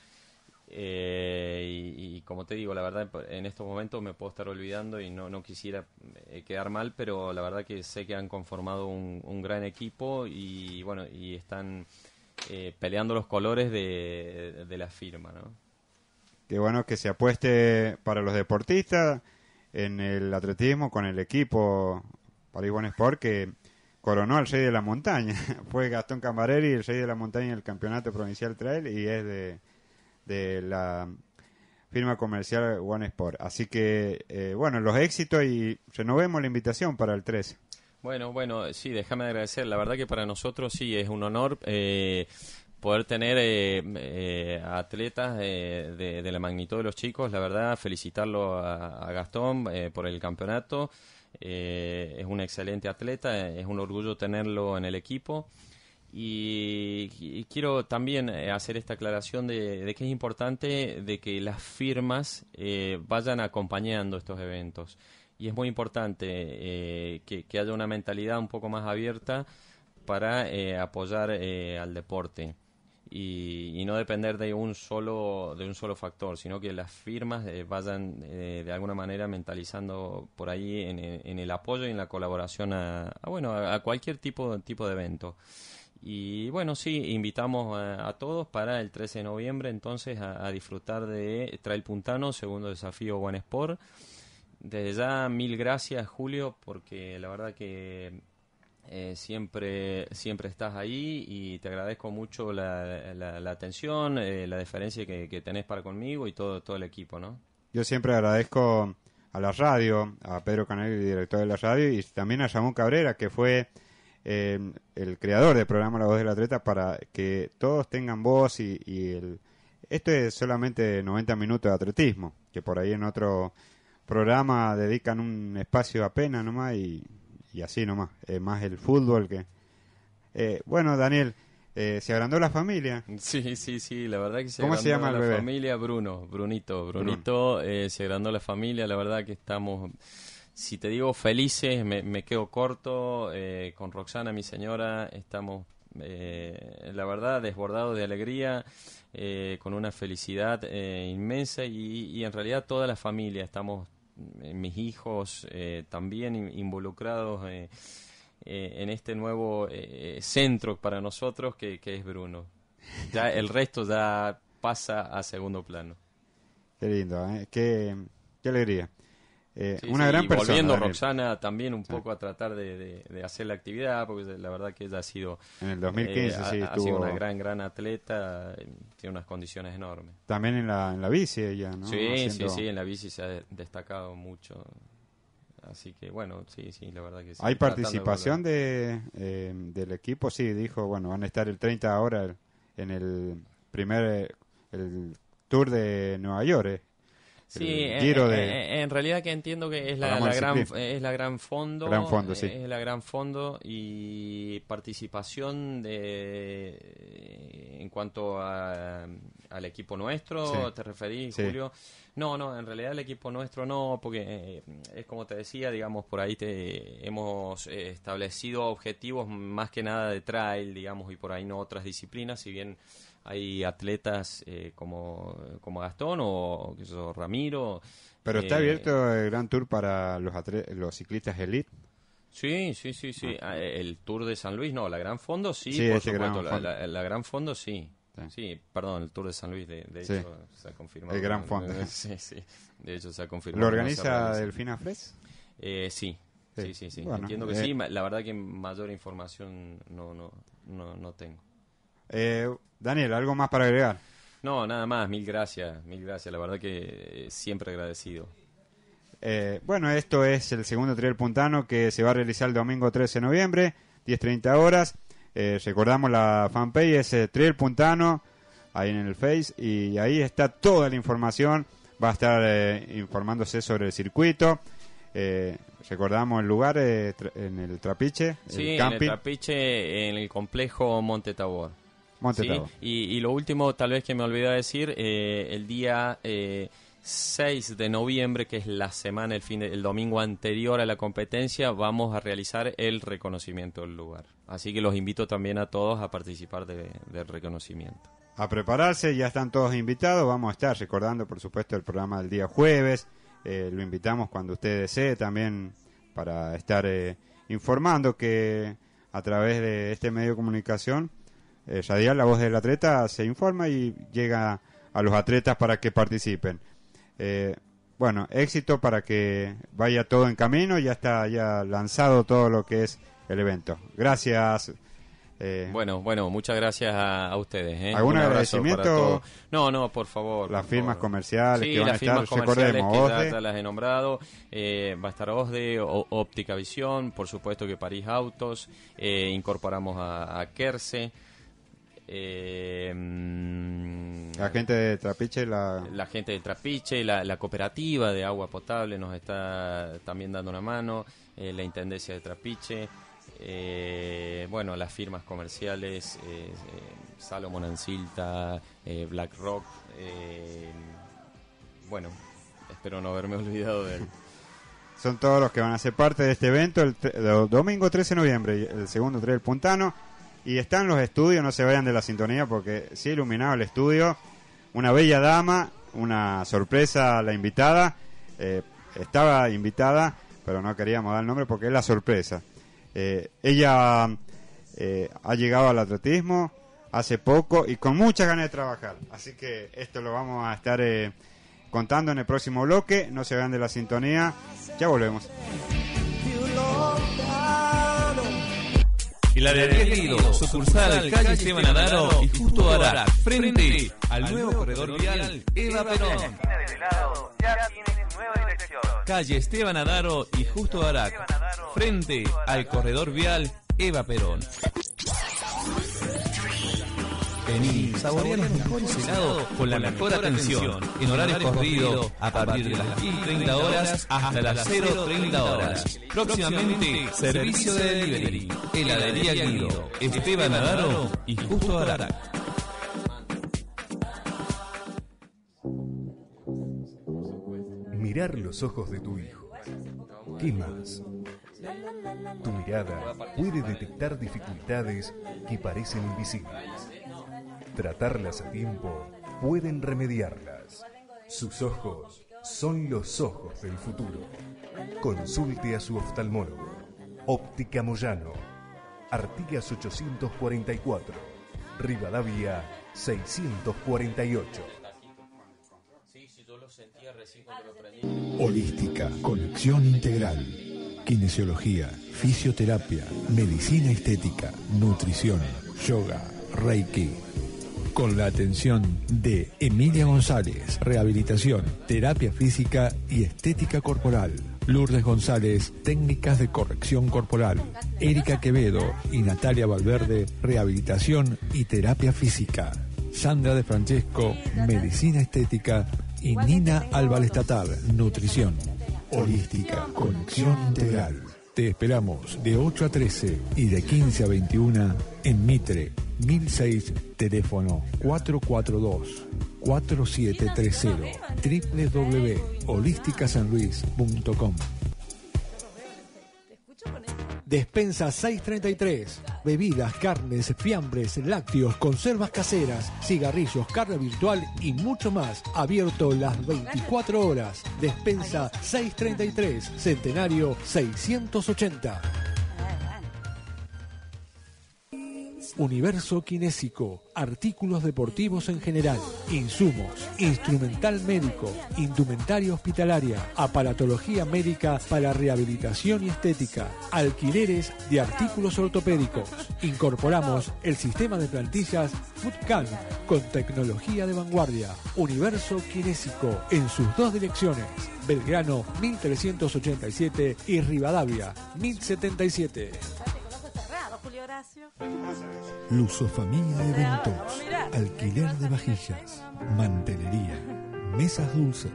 Eh, y, como te digo, la verdad, en estos momentos me puedo estar olvidando y no, quisiera eh, quedar mal, pero la verdad que sé que han conformado un gran equipo y bueno, y están eh, peleando los colores de, la firma, ¿no? Qué bueno que se apueste para los deportistas en el atletismo con el equipo París One Sport que coronó al rey de la montaña. [laughs] Fue Gastón Camareri el rey de la montaña en el campeonato provincial trail y es de, la firma comercial One Sport. Así que, eh, bueno, los éxitos y renovemos la invitación para el 3 bueno, bueno, sí, déjame agradecer. La verdad que para nosotros sí es un honor. Eh, poder tener eh, eh, atletas de, la magnitud de los chicos, la verdad, felicitarlo a, Gastón por el campeonato. es un excelente atleta, es un orgullo tenerlo en el equipo. Y, quiero también hacer esta aclaración de, que es importante de que las firmas vayan acompañando estos eventos y es muy importante eh, que, haya una mentalidad un poco más abierta para eh, apoyar eh, al deporte y, no depender de un solo de un solo factor sino que las firmas vayan de alguna manera mentalizando por ahí en, el apoyo y en la colaboración a, bueno a, cualquier tipo tipo de evento y bueno, sí, invitamos a, todos para el 13 de noviembre entonces a, disfrutar de Trail Puntano, segundo desafío Buen Sport. Desde ya, mil gracias, Julio, porque la verdad que eh, siempre, siempre estás ahí y te agradezco mucho la, la, atención, eh, la deferencia que, que, tenés para conmigo y todo, todo el equipo, ¿no? Yo siempre agradezco a la radio, a Pedro Canel, director de la radio, y también a Ramón Cabrera, que fue eh, el creador del programa La Voz del Atleta, para que todos tengan voz y, esto es solamente 90 minutos de atletismo, que por ahí en otro programa dedican un espacio apenas nomás y, y así nomás. más el fútbol que... Eh, bueno, Daniel, eh, se agrandó la familia. Sí, sí, sí, la verdad que se ¿Cómo agrandó llama la familia Bruno, Brunito, Brunito, eh, se agrandó la familia, la verdad que estamos si te digo felices, me, me quedo corto. Eh, con Roxana, mi señora, estamos, la verdad, desbordados de alegría, con una felicidad inmensa y, y, en realidad toda la familia estamos eh, mis hijos eh, también involucrados eh, en este nuevo centro para nosotros que, es Bruno. Ya [laughs] el resto ya pasa a segundo plano. Qué lindo, ¿eh? qué, qué alegría. Eh, una gran y persona. Volviendo Roxana también un poco a tratar de, hacer la actividad, porque la verdad que ella ha sido. En el 2015 eh, sido una gran, gran atleta, eh, tiene unas condiciones enormes. También en la, en la bici ella, ¿no? Sí, sí, sí, en la bici se ha destacado mucho. Así que bueno, sí, sí, la verdad que sí. ¿Hay participación de, del equipo? Sí, dijo, bueno, van a estar el 30 ahora en el primer el Tour de Nueva York, sí, eh, eh, eh, en, realidad que entiendo que es la, gran, es la gran fondo, es la gran fondo y participación de en cuanto al equipo nuestro, ¿te referís, Julio? No, no, en realidad el equipo nuestro no, porque es como te decía, digamos, por ahí te, hemos establecido objetivos más que nada de trail, digamos, y por ahí no otras disciplinas, si bien hay atletas eh, como, como Gastón o, Ramiro. Pero está eh, abierto el Gran Tour para los, los ciclistas elite. Sí, sí, sí, sí. Ah. Ah, el Tour de San Luis, no, la Gran Fondo sí, sí por Gran la, la, Gran Fondo sí. sí. perdón, el Tour de San Luis, de, hecho, se ha confirmado. El Gran Fondo. [laughs] sí, sí, de hecho se ha confirmado. ¿Lo organiza Delfina Fres? Eh, sí, sí, sí, sí. Entiendo que sí, la verdad que mayor información no, no, no, no tengo. Eh, Daniel, ¿algo más para agregar? No, nada más, mil gracias, mil gracias, la verdad que eh, siempre agradecido. Eh, bueno, esto es el segundo trial puntano que se va a realizar el domingo 13 de noviembre, 10.30 horas. recordamos la fanpage, es trial puntano, ahí en el Face, y ahí está toda la información. Va a estar informándose sobre el circuito. recordamos el lugar en el Trapiche, sí, el camping. en el Trapiche, en el complejo Monte Tabor y, lo último, tal vez que me olvidé decir, eh, el día 6 eh, de noviembre, que es la semana, el, fin de, el domingo anterior a la competencia, vamos a realizar el reconocimiento del lugar. Así que los invito también a todos a participar del reconocimiento. A prepararse, ya están todos invitados. Vamos a estar recordando, por supuesto, el programa del día jueves. Eh, lo invitamos cuando usted desee también para estar informando que a través de este medio de comunicación eh, la voz del atleta, se informa y llega a los atletas para que participen. Eh, bueno, éxito para que vaya todo en camino, ya está ya lanzado todo lo que es el evento. Gracias. Eh, bueno, bueno, muchas gracias a, ustedes. ¿eh? ¿Algún agradecimiento? No, no, por favor. Las firmas comerciales que van las a estar, Ya las he nombrado. va a estar OSDE, Optica Óptica Visión, por supuesto que París Autos, incorporamos a, a Kerse. Eh, mm, la gente de Trapiche, la... la gente de Trapiche, la, cooperativa de agua potable nos está también dando una mano, eh, la Intendencia de Trapiche, eh, bueno, las firmas comerciales, Salomon Ancilta, BlackRock, bueno, espero no haberme [laughs] olvidado de él. Son todos los que van a ser parte de este evento el, domingo 13 de noviembre, el segundo del puntano. Y están los estudios, no se vayan de la sintonía porque sí ha iluminado el estudio. Una bella dama, una sorpresa la invitada. Eh, estaba invitada, pero no queríamos dar el nombre porque es la sorpresa. Eh, ella eh, ha llegado al atletismo hace poco y con muchas ganas de trabajar. Así que esto lo vamos a estar contando en el próximo bloque. No se vayan de la sintonía. Ya volvemos. Y la de 10 sucursal calle Esteban Adaro y justo Arac, frente al nuevo corredor vial Eva Perón. Calle Esteban Adaro y justo Arac, frente al corredor vial Eva Perón. Vení, saborea los mejor con la mejor atención. En horario corrido, a partir de las 10.30 horas hasta las 0.30 horas. Próximamente, servicio de delivery. Heladería Guido, Esteban Navarro y Justo Ararat. Mirar los ojos de tu hijo. ¿Qué más? Tu mirada puede detectar dificultades que parecen invisibles tratarlas a tiempo, pueden remediarlas. Sus ojos son los ojos del futuro. Consulte a su oftalmólogo. Óptica Moyano. Artigas 844. Rivadavia 648. Holística, conexión integral, kinesiología, fisioterapia, medicina estética, nutrición, yoga, reiki con la atención de Emilia González, rehabilitación, terapia física y estética corporal. Lourdes González, técnicas de corrección corporal. Erika Quevedo y Natalia Valverde, rehabilitación y terapia física. Sandra de Francesco, medicina estética. Y Nina Álvarez nutrición. Holística, conexión integral. Te esperamos de 8 a 13 y de 15 a 21 en Mitre, 1006, teléfono 442. 4730 www.holisticasanluis.com Despensa 633. Bebidas, carnes, fiambres, lácteos, conservas caseras, cigarrillos, carne virtual y mucho más. Abierto las 24 horas. Despensa 633, Centenario 680. universo kinésico, artículos deportivos en general, insumos, instrumental médico, indumentaria hospitalaria, aparatología médica para rehabilitación y estética, alquileres de artículos ortopédicos. Incorporamos el sistema de plantillas FoodCamp con tecnología de vanguardia. Universo kinésico en sus dos direcciones. Belgrano 1387 y Rivadavia 1077. Julio Horacio. Lusofamía Eventos. Alquiler de vajillas. Mantelería. Mesas dulces.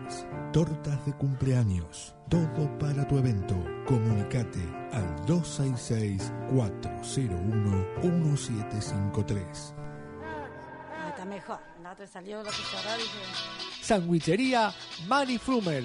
Tortas de cumpleaños. Todo para tu evento. Comunicate al 266-401-1753. está mejor. salió Sandwichería Frumel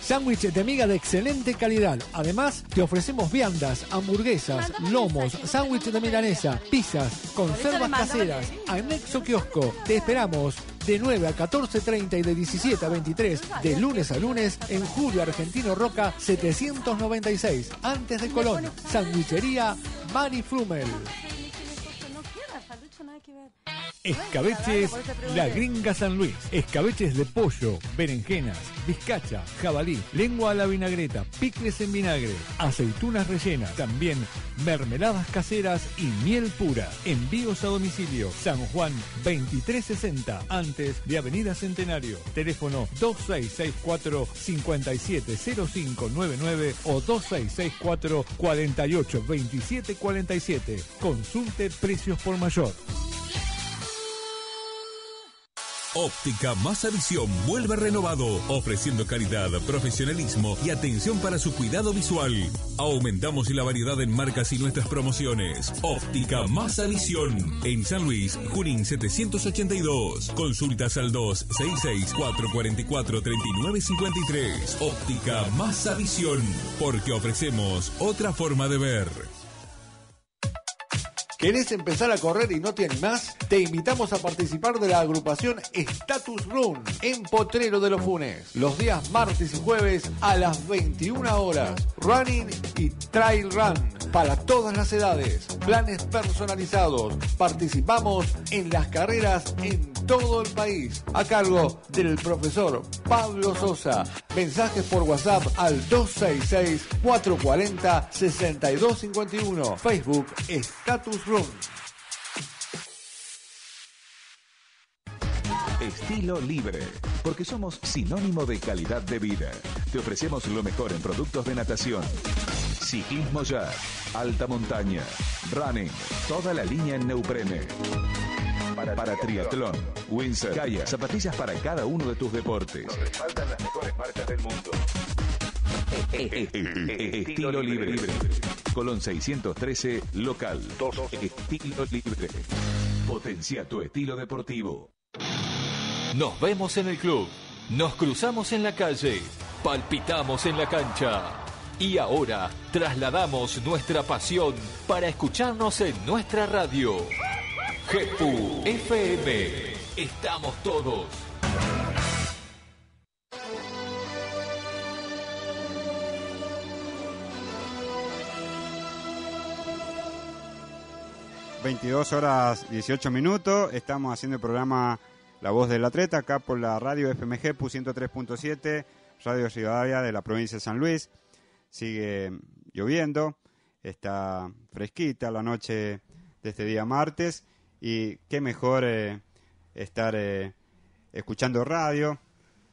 Sándwiches de miga de excelente calidad. Además, te ofrecemos viandas, hamburguesas, lomos, sándwiches de milanesa, pizzas, conservas caseras. Anexo Kiosco. Te esperamos de 9 a 14.30 y de 17 a 23, de lunes a lunes, en Julio Argentino Roca 796, antes de Colón. Sandwichería Mari Frumel. Escabeches La Gringa San Luis. Escabeches de pollo, berenjenas, bizcacha, jabalí, lengua a la vinagreta, picles en vinagre, aceitunas rellenas, también mermeladas caseras y miel pura. Envíos a domicilio. San Juan 2360, antes de Avenida Centenario. Teléfono 2664 570599 o 2664 482747. Consulte precios por mayor. Óptica Más Visión vuelve renovado, ofreciendo calidad, profesionalismo y atención para su cuidado visual. Aumentamos la variedad en marcas y nuestras promociones. Óptica Más Visión en San Luis, Junín 782. Consultas al 266-444-3953. Óptica Más Visión, porque ofrecemos otra forma de ver. ¿Querés empezar a correr y no te animás? Te invitamos a participar de la agrupación Status Run en Potrero de los Funes, los días martes y jueves a las 21 horas. Running y Trail Run para todas las edades, planes personalizados. Participamos en las carreras en todo el país a cargo del profesor Pablo Sosa. Mensajes por WhatsApp al 266-440-6251. Facebook Status Room. Estilo libre, porque somos sinónimo de calidad de vida. Te ofrecemos lo mejor en productos de natación. Ciclismo ya, Alta Montaña, Running, toda la línea en Neuprene. Para, triatlón, Windsor, Kaya, zapatillas para cada uno de tus deportes. las mejores marcas del mundo. E, e, e, estilo libre. libre. Colón 613, local. Estilo libre. Potencia tu estilo deportivo. Nos vemos en el club. Nos cruzamos en la calle. Palpitamos en la cancha. Y ahora trasladamos nuestra pasión para escucharnos en nuestra radio. GEPU FM. Estamos todos. ...22 horas 18 minutos... ...estamos haciendo el programa La Voz del Atleta. ...acá por la radio FMG... ...103.7... ...Radio Ciudadaria de la provincia de San Luis sigue lloviendo, está fresquita la noche de este día martes y qué mejor eh, estar eh, escuchando radio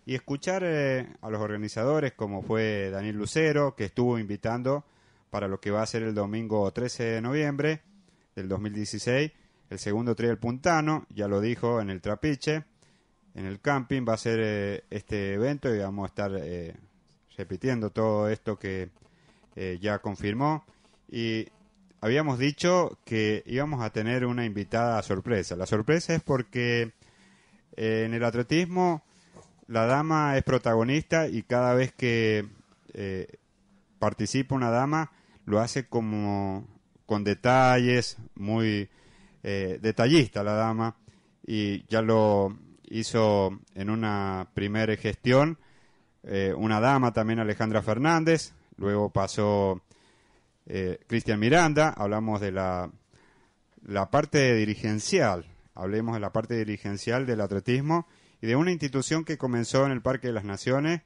y escuchar eh, a los organizadores como fue Daniel Lucero que estuvo invitando para lo que va a ser el domingo 13 de noviembre del 2016 el segundo trío Puntano, ya lo dijo en el Trapiche, en el camping va a ser este evento y vamos a estar repitiendo todo esto que eh, ya confirmó. Y habíamos dicho que íbamos a tener una invitada sorpresa. La sorpresa es porque eh, en el atletismo la dama es protagonista y cada vez que eh, participa una dama lo hace como con detalles, muy eh, detallista la dama y ya lo hizo en una primera gestión eh, una dama también Alejandra Fernández, luego pasó eh, Cristian Miranda, hablamos de la, la parte dirigencial, hablemos de la parte dirigencial del atletismo y de una institución que comenzó en el Parque de las Naciones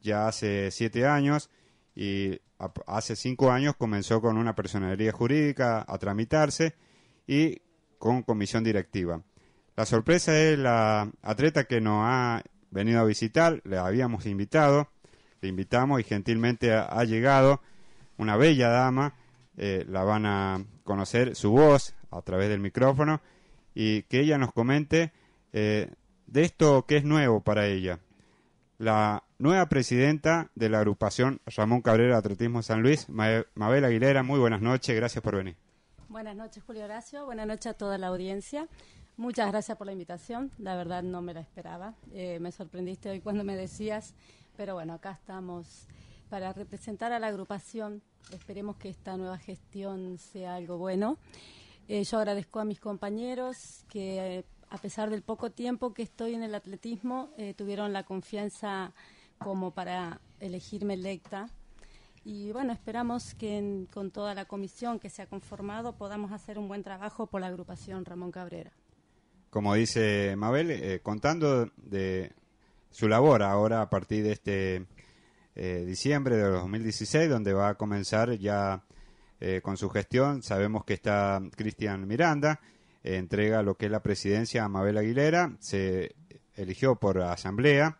ya hace siete años y hace cinco años comenzó con una personalidad jurídica a tramitarse y con comisión directiva. La sorpresa es la atleta que nos ha venido a visitar, le habíamos invitado, le invitamos y gentilmente ha, llegado una bella dama, eh, la van a conocer su voz a través del micrófono y que ella nos comente eh, de esto que es nuevo para ella. La nueva presidenta de la agrupación Ramón Cabrera Atletismo San Luis, Mabel Aguilera, muy buenas noches, gracias por venir. Buenas noches, Julio Horacio, buenas noches a toda la audiencia. Muchas gracias por la invitación. La verdad no me la esperaba. Eh, me sorprendiste hoy cuando me decías, pero bueno, acá estamos para representar a la agrupación. Esperemos que esta nueva gestión sea algo bueno. Eh, yo agradezco a mis compañeros que, a pesar del poco tiempo que estoy en el atletismo, eh, tuvieron la confianza como para elegirme electa. Y bueno, esperamos que con toda la comisión que se ha conformado podamos hacer un buen trabajo por la agrupación Ramón Cabrera como dice Mabel, eh, contando de su labor ahora a partir de este eh, diciembre de 2016, donde va a comenzar ya eh, con su gestión. Sabemos que está Cristian Miranda, entrega lo que es la presidencia a Mabel Aguilera, se eligió por asamblea,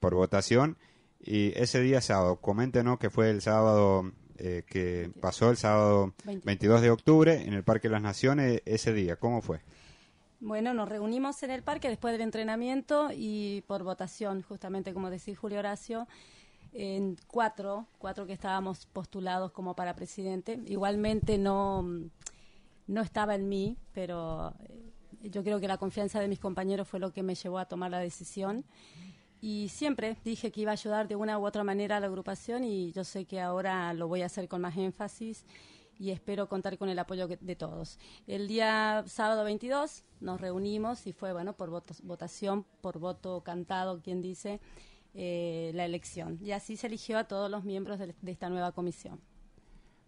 por votación, y ese día sábado, coméntenos que fue el sábado que pasó el sábado 22 de octubre en el Parque de las Naciones ese día. ¿Cómo fue? Bueno, nos reunimos en el parque después del entrenamiento y por votación, justamente como decía Julio Horacio, en cuatro, cuatro que estábamos postulados como para presidente. Igualmente no, no estaba en mí, pero eh, yo creo que la confianza de mis compañeros fue lo que me llevó a tomar la decisión. Y siempre dije que iba a ayudar de una u otra manera a la agrupación y yo sé que ahora lo voy a hacer con más énfasis y espero contar con el apoyo de todos. El día sábado 22 nos reunimos y fue, bueno, por votación, por voto cantado, quien dice, eh, la elección. Y así se eligió a todos los miembros de, esta nueva comisión.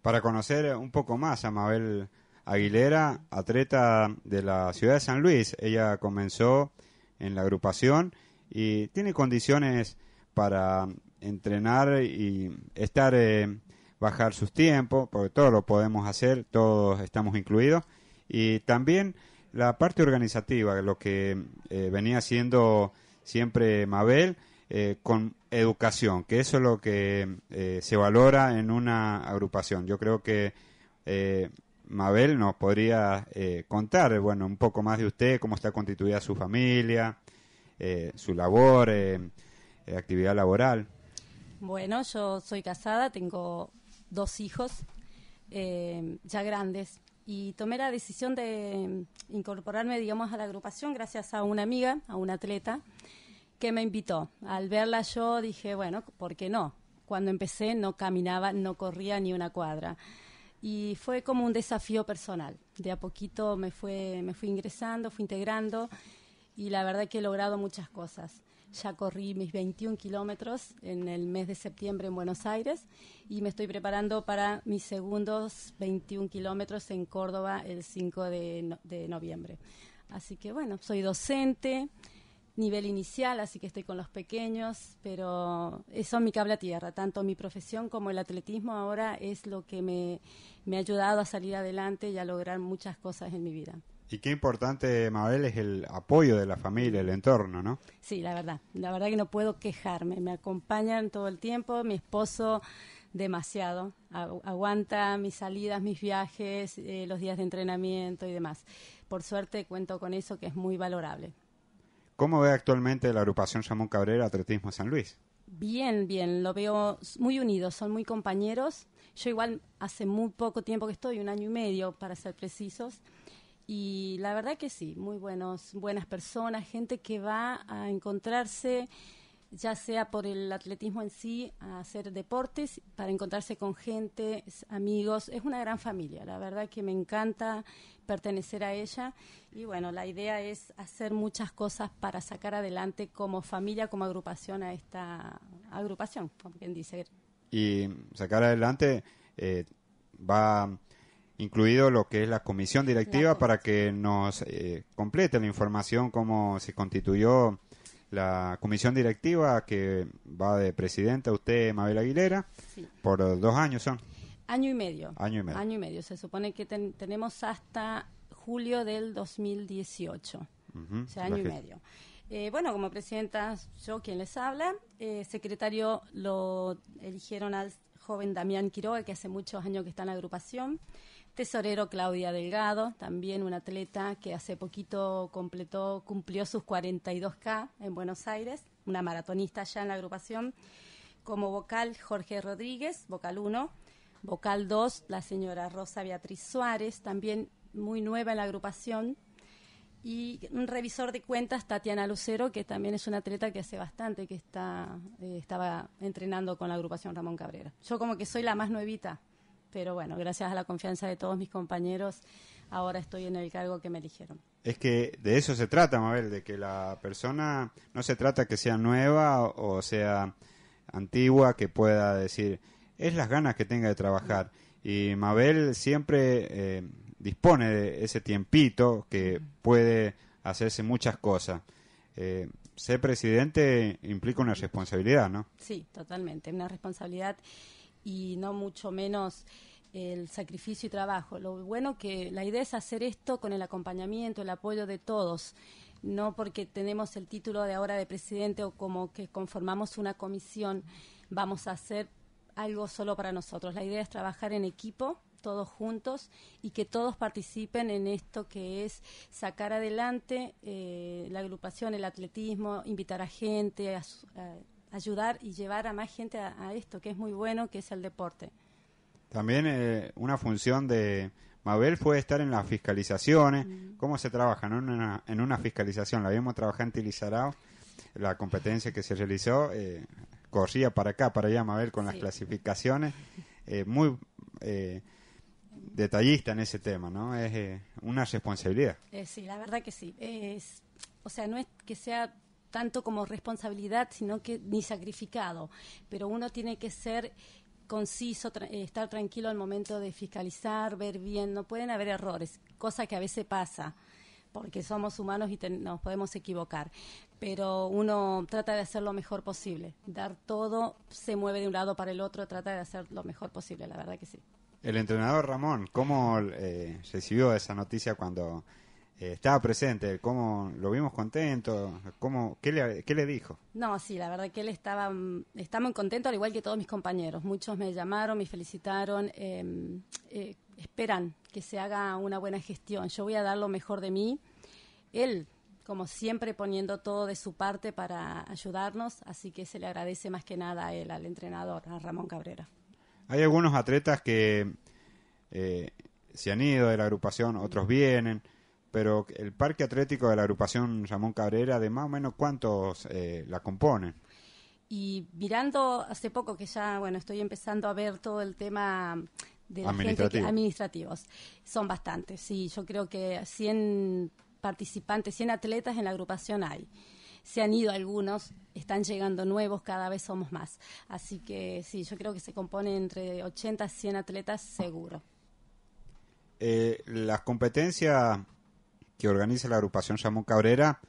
Para conocer un poco más a Mabel Aguilera, atleta de la ciudad de San Luis, ella comenzó en la agrupación y tiene condiciones para entrenar y estar eh, bajar sus tiempos, porque todo lo podemos hacer, todos estamos incluidos. Y también la parte organizativa, lo que eh, venía siendo siempre Mabel, eh, con educación, que eso es lo que eh, se valora en una agrupación. Yo creo que Mabel nos podría contar, bueno, un poco más de usted, cómo está constituida su familia, su labor, actividad laboral. Bueno, yo soy casada, tengo dos hijos eh, ya grandes y tomé la decisión de mm, incorporarme, digamos, a la agrupación gracias a una amiga, a una atleta, que me invitó. Al verla yo dije, bueno, ¿por qué no? Cuando empecé no caminaba, no corría ni una cuadra. Y fue como un desafío personal. De a poquito me, fue, me fui ingresando, fui integrando y la verdad que he logrado muchas cosas. Ya corrí mis 21 kilómetros en el mes de septiembre en Buenos Aires y me estoy preparando para mis segundos 21 kilómetros en Córdoba el 5 de, noviembre. Así que bueno, soy docente, nivel inicial, así que estoy con los pequeños, pero eso es mi cable a tierra. Tanto mi profesión como el atletismo ahora es lo que me ha ayudado a salir adelante y a lograr muchas cosas en mi vida. Y qué importante, Mabel, es el apoyo de la familia, el entorno, ¿no? Sí, la verdad. La verdad que no puedo quejarme. Me acompañan todo el tiempo, mi esposo demasiado. Aguanta mis salidas, mis viajes, eh, los días de entrenamiento y demás. Por suerte cuento con eso que es muy valorable. ¿Cómo ve actualmente la agrupación Ramón Cabrera Atletismo San Luis? Bien, bien, lo veo muy unido. son muy compañeros. Yo igual hace muy poco tiempo que estoy, un año y medio para ser precisos, y la verdad que sí, muy buenos, buenas personas, gente que va a encontrarse ya sea por el atletismo en sí, a hacer deportes, para encontrarse con gente, amigos. Es una gran familia, la verdad que me encanta pertenecer a ella. Y bueno, la idea es hacer muchas cosas para sacar adelante como familia, como agrupación a esta agrupación, como quien dice. Y sacar adelante eh, va incluido lo que es la comisión directiva para que nos eh, complete la información cómo se constituyó la comisión directiva que va de presidenta usted, Mabel Aguilera, por dos años son. Año y medio. Año y medio. Año y medio. Se supone que tenemos hasta julio del 2018. O sea, año y medio. Eh, bueno, como presidenta, yo quien les habla. Eh, secretario lo eligieron al joven Damián Quiroga, que hace muchos años que está en la agrupación. Tesorero Claudia Delgado, también una atleta que hace poquito completó, cumplió sus 42K en Buenos Aires, una maratonista ya en la agrupación. Como vocal, Jorge Rodríguez, vocal 1. Vocal 2, la señora Rosa Beatriz Suárez, también muy nueva en la agrupación, y un revisor de cuentas, Tatiana Lucero, que también es una atleta que hace bastante que está, eh, estaba entrenando con la agrupación Ramón Cabrera. Yo como que soy la más nuevita pero bueno, gracias a la confianza de todos mis compañeros, ahora estoy en el cargo que me eligieron. Es que de eso se trata, Mabel, de que la persona no se trata que sea nueva o sea antigua, que pueda decir, es las ganas que tenga de trabajar. Y Mabel siempre eh, dispone de ese tiempito que puede hacerse muchas cosas. Eh, ser presidente implica una responsabilidad, ¿no? Sí, totalmente, una responsabilidad y no mucho menos el sacrificio y trabajo. Lo bueno que la idea es hacer esto con el acompañamiento, el apoyo de todos, no porque tenemos el título de ahora de presidente o como que conformamos una comisión, vamos a hacer algo solo para nosotros. La idea es trabajar en equipo, todos juntos, y que todos participen en esto que es sacar adelante eh, la agrupación, el atletismo, invitar a gente, a ayudar y llevar a más gente a, esto que es muy bueno, que es el deporte. También eh, una función de Mabel fue estar en las fiscalizaciones. Mm. ¿Cómo se trabaja en, una, fiscalización? La vimos trabajando en Tilizarao, la competencia que se realizó, eh, corría para acá, para allá Mabel con las clasificaciones. Eh, muy detallista en ese tema, ¿no? Es una responsabilidad. sí, la verdad que sí. o sea, no es que sea tanto como responsabilidad, sino que ni sacrificado. Pero uno tiene que ser conciso, eh, estar tranquilo al momento de fiscalizar, ver bien, no pueden haber errores, cosa que a veces pasa porque somos humanos y nos podemos equivocar, pero uno trata de hacer lo mejor posible, dar todo, se mueve de un lado para el otro, trata de hacer lo mejor posible, la verdad que sí. El entrenador Ramón, ¿cómo eh, recibió esa noticia cuando eh, estaba presente, ¿cómo lo vimos contento? ¿Cómo, qué, le, qué le dijo? No, sí, la verdad que él estaba, mm, muy contento, al igual que todos mis compañeros. Muchos me llamaron, me felicitaron, em, eh, esperan que se haga una buena gestión. Yo voy a dar lo mejor de mí. Él, como siempre, poniendo todo de su parte para ayudarnos, así que se le agradece más que nada a él, al entrenador, a Ramón Cabrera. Hay algunos atletas que eh, se han ido de la agrupación, otros vienen pero el parque atlético de la agrupación Ramón Cabrera, de más o menos cuántos eh, la componen. Y mirando hace poco que ya, bueno, estoy empezando a ver todo el tema de administrativos. Son bastantes, sí, yo creo que 100 participantes, 100 atletas en la agrupación hay. Se han ido algunos, están llegando nuevos, cada vez somos más. Así que sí, yo creo que se compone entre 80 y 100 atletas seguro. Eh, las competencias que organiza la agrupación Ramón Cabrera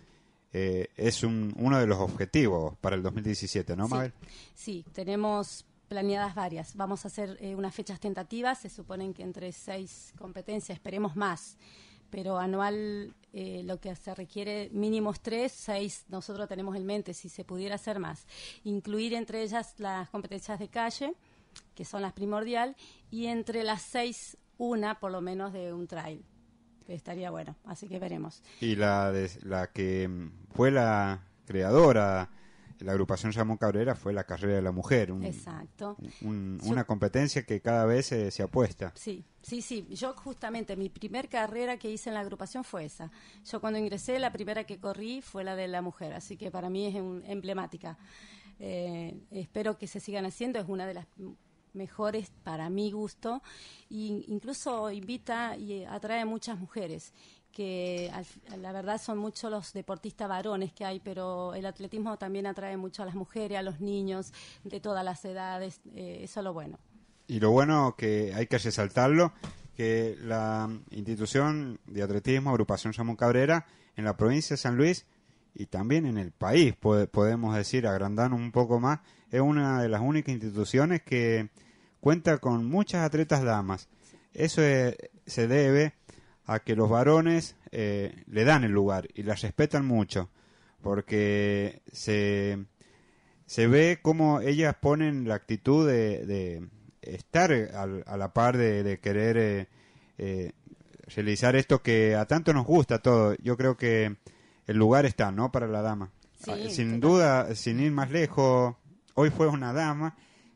eh, es uno de los objetivos para el 2017, ¿no, Mabel? Sí, tenemos planeadas varias. Vamos a hacer eh, unas fechas tentativas, se suponen que entre seis competencias, esperemos más, pero anual eh, lo que se requiere mínimos tres, seis nosotros tenemos en mente, si se pudiera hacer más. Incluir entre ellas las competencias de calle, que son las primordial, y entre las seis una por lo menos de un trail estaría bueno, así que veremos. Y la, la que mm, fue la creadora la agrupación llamó Cabrera fue la carrera de la mujer. Exacto. una competencia que cada vez se apuesta. Sí, sí, sí. Yo justamente mi primer carrera que hice en la agrupación fue esa. Yo cuando ingresé la primera que corrí fue la de la mujer, así que para mí es un, emblemática. Eh, espero que se sigan haciendo, es una de las mejores para mi gusto e incluso invita y atrae muchas mujeres que la verdad son muchos los deportistas varones que hay, pero el atletismo también atrae mucho a las mujeres, a los niños de todas las edades, eh, eso es lo bueno. Y lo bueno que hay que resaltarlo, que la institución de atletismo, agrupación Ramón Cabrera, en la provincia de San Luis y también en el país, podemos decir, agrandando un poco más, es una de las únicas instituciones que cuenta con muchas atletas damas. Eso eh, se debe a que los varones eh, le dan el lugar y las respetan mucho, porque se, se ve cómo ellas ponen la actitud de, de estar a la par de, querer eh, realizar esto que a tanto nos gusta todo. Yo creo que el lugar está, ¿no? Para la dama. sin duda, sin ir más lejos, hoy fue una dama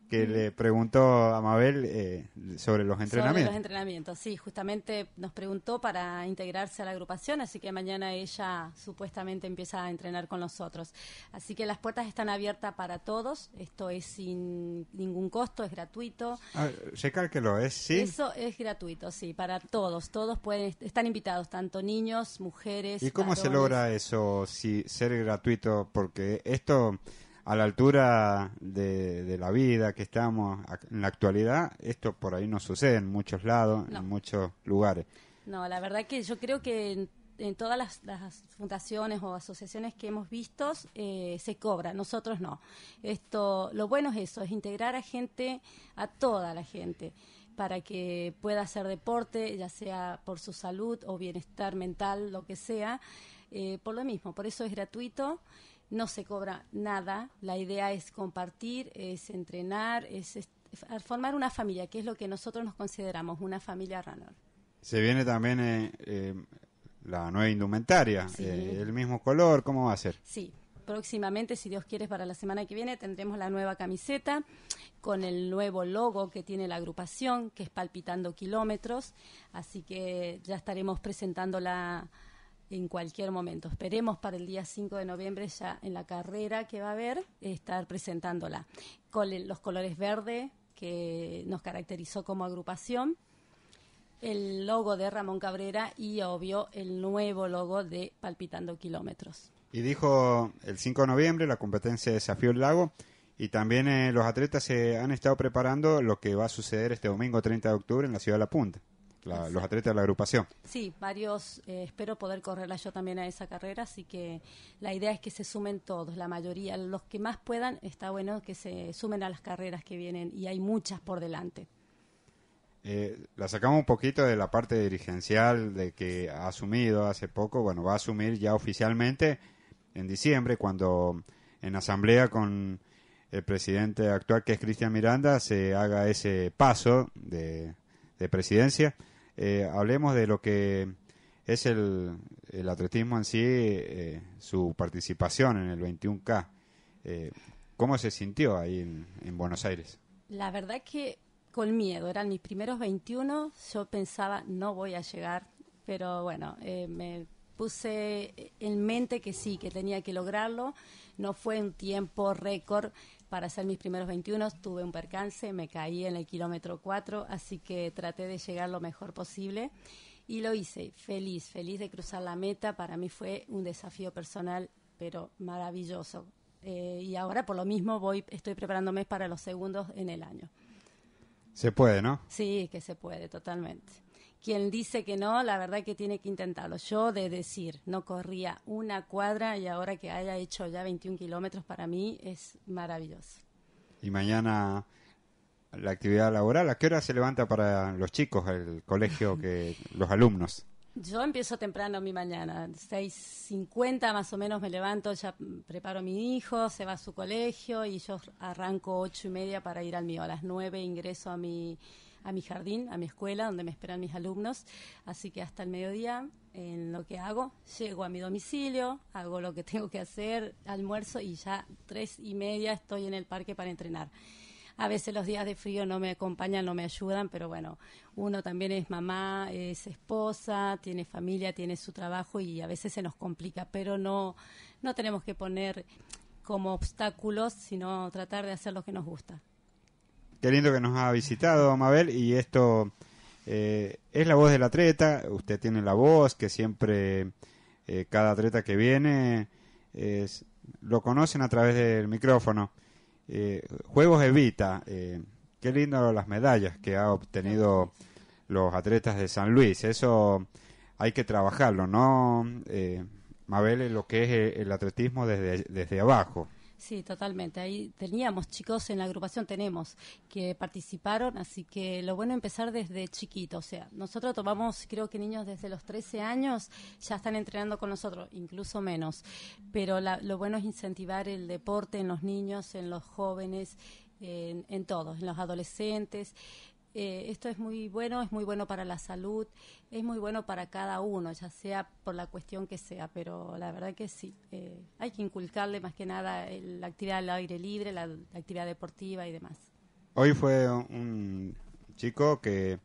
que le preguntó a Mabel eh, sobre los entrenamientos. Sobre los entrenamientos, sí, justamente nos preguntó para integrarse a la agrupación, así que mañana ella supuestamente empieza a entrenar con nosotros. Así que las puertas están abiertas para todos, esto es sin ningún costo, es gratuito. que ah, lo ¿es sí? Eso es gratuito, sí, para todos, todos pueden, están invitados, tanto niños, mujeres. ¿Y cómo se logra eso, si ser gratuito? Porque esto a la altura de, la vida que estamos en la actualidad, esto por ahí no sucede en muchos lados, en muchos lugares. No, la verdad que yo creo que en, todas las, fundaciones o asociaciones que hemos visto eh, se cobra, nosotros no. Esto, lo bueno es eso, es integrar a gente, a toda la gente para que pueda hacer deporte, ya sea por su salud o bienestar mental, lo que sea, eh, por lo mismo. Por eso es gratuito no se cobra nada. La idea es compartir, es entrenar, es, formar una familia, que es lo que nosotros nos consideramos una familia Ranor. Se viene también eh, eh, la nueva indumentaria, eh, el mismo color, ¿cómo va a ser? Sí, próximamente, si Dios quiere, para la semana que viene tendremos la nueva camiseta con el nuevo logo que tiene la agrupación, que es Palpitando Kilómetros, así que ya estaremos presentando la en cualquier momento. Esperemos para el día 5 de noviembre ya en la carrera que va a haber estar presentándola con los colores verde que nos caracterizó como agrupación, el logo de Ramón Cabrera y obvio el nuevo logo de Palpitando Kilómetros. Y dijo el 5 de noviembre la competencia desafió el Lago y también eh, los atletas se han estado preparando lo que va a suceder este domingo 30 de octubre en la ciudad de La Punta los atletas de la agrupación. Sí, varios, eh, espero poder correrla yo también a esa carrera, así que la idea es que se sumen todos, la mayoría, los que más puedan, está bueno que se sumen a las carreras que vienen y hay muchas por delante. Eh, la sacamos un poquito de la parte dirigencial de que ha asumido hace poco, bueno, va a asumir ya oficialmente en diciembre cuando en asamblea con el presidente actual que es Cristian Miranda se haga ese paso de, de presidencia. Eh, hablemos de lo que es el, atletismo en sí, eh, su participación en el 21K. Eh, ¿Cómo se sintió ahí en, en, Buenos Aires? La verdad es que con miedo, eran mis primeros 21, yo pensaba no voy a llegar, pero bueno, me puse en mente que sí, que tenía que lograrlo, no fue un tiempo récord, para hacer mis primeros 21 tuve un percance, me caí en el kilómetro 4, así que traté de llegar lo mejor posible y lo hice feliz, feliz de cruzar la meta. Para mí fue un desafío personal, pero maravilloso. Eh, y ahora por lo mismo voy, estoy preparándome para los segundos en el año. Se puede, ¿no? Sí, que se puede, totalmente quien dice que no, la verdad que tiene que intentarlo. Yo de decir, no corría una cuadra y ahora que haya hecho ya 21 kilómetros para mí es maravilloso. Y mañana la actividad laboral, ¿a qué hora se levanta para los chicos, el colegio, que [laughs] los alumnos? Yo empiezo temprano mi mañana, 6.50 más o menos me levanto, ya preparo a mi hijo, se va a su colegio y yo arranco ocho y media para ir al mío. A las 9 ingreso a mi a mi jardín, a mi escuela, donde me esperan mis alumnos. Así que hasta el mediodía, en lo que hago, llego a mi domicilio, hago lo que [laughs] tengo que hacer, almuerzo y ya tres y media estoy en el parque para entrenar. A veces los días de frío no me acompañan, no me ayudan, pero bueno, uno también es mamá, es esposa, tiene familia, tiene su trabajo y a veces se nos complica, pero no, no tenemos que poner como obstáculos, sino tratar de hacer lo que nos gusta. Qué lindo que nos ha visitado, Mabel. Y esto eh, es la voz del atleta. Usted tiene la voz que siempre eh, cada atleta que viene lo conocen a través del micrófono. Eh, Juegos Evita. qué lindo las medallas que ha obtenido los atletas de San Luis. Eso hay que trabajarlo, ¿no? Mabel, lo que es el atletismo desde, desde abajo. Sí, totalmente. Ahí teníamos chicos en la agrupación, tenemos, que participaron, así que lo bueno empezar desde chiquito. O sea, nosotros tomamos, creo que niños desde los 13 años ya están entrenando con nosotros, incluso menos. Pero lo bueno es incentivar el deporte en los niños, en los jóvenes, en, en todos, en los adolescentes. Eh, esto es muy bueno, es muy bueno para la salud, es muy bueno para cada uno, ya sea por la cuestión que sea, pero la verdad que sí, eh, hay que inculcarle más que nada eh, la actividad al aire libre, la, actividad deportiva y demás. Hoy fue un chico que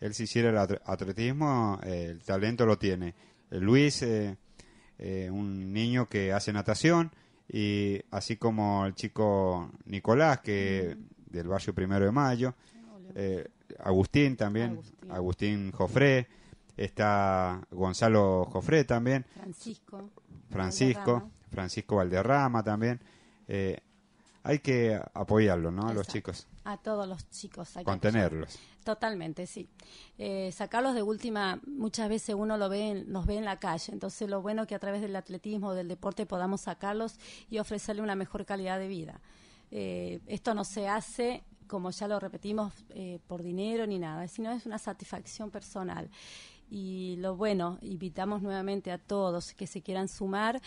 él si hiciera el atletismo, el talento lo tiene. Luis, un niño que hace natación, y así como el chico Nicolás, que del barrio Primero de Mayo, eh, Agustín también, Agustín, Jofré, está Gonzalo Jofré también, Francisco, Francisco, Francisco Valderrama también. Eh, hay que apoyarlo, ¿no? A los chicos. A todos los chicos. Hay Contenerlos. Totalmente, sí. Eh, sacarlos de última, muchas veces uno lo ve en, nos ve en la calle, entonces lo bueno es que a través del atletismo, del deporte, podamos sacarlos y ofrecerle una mejor calidad de vida. esto no se hace como ya lo repetimos, eh, por dinero ni nada, sino es una satisfacción personal. Y lo bueno, invitamos nuevamente a todos que se quieran sumar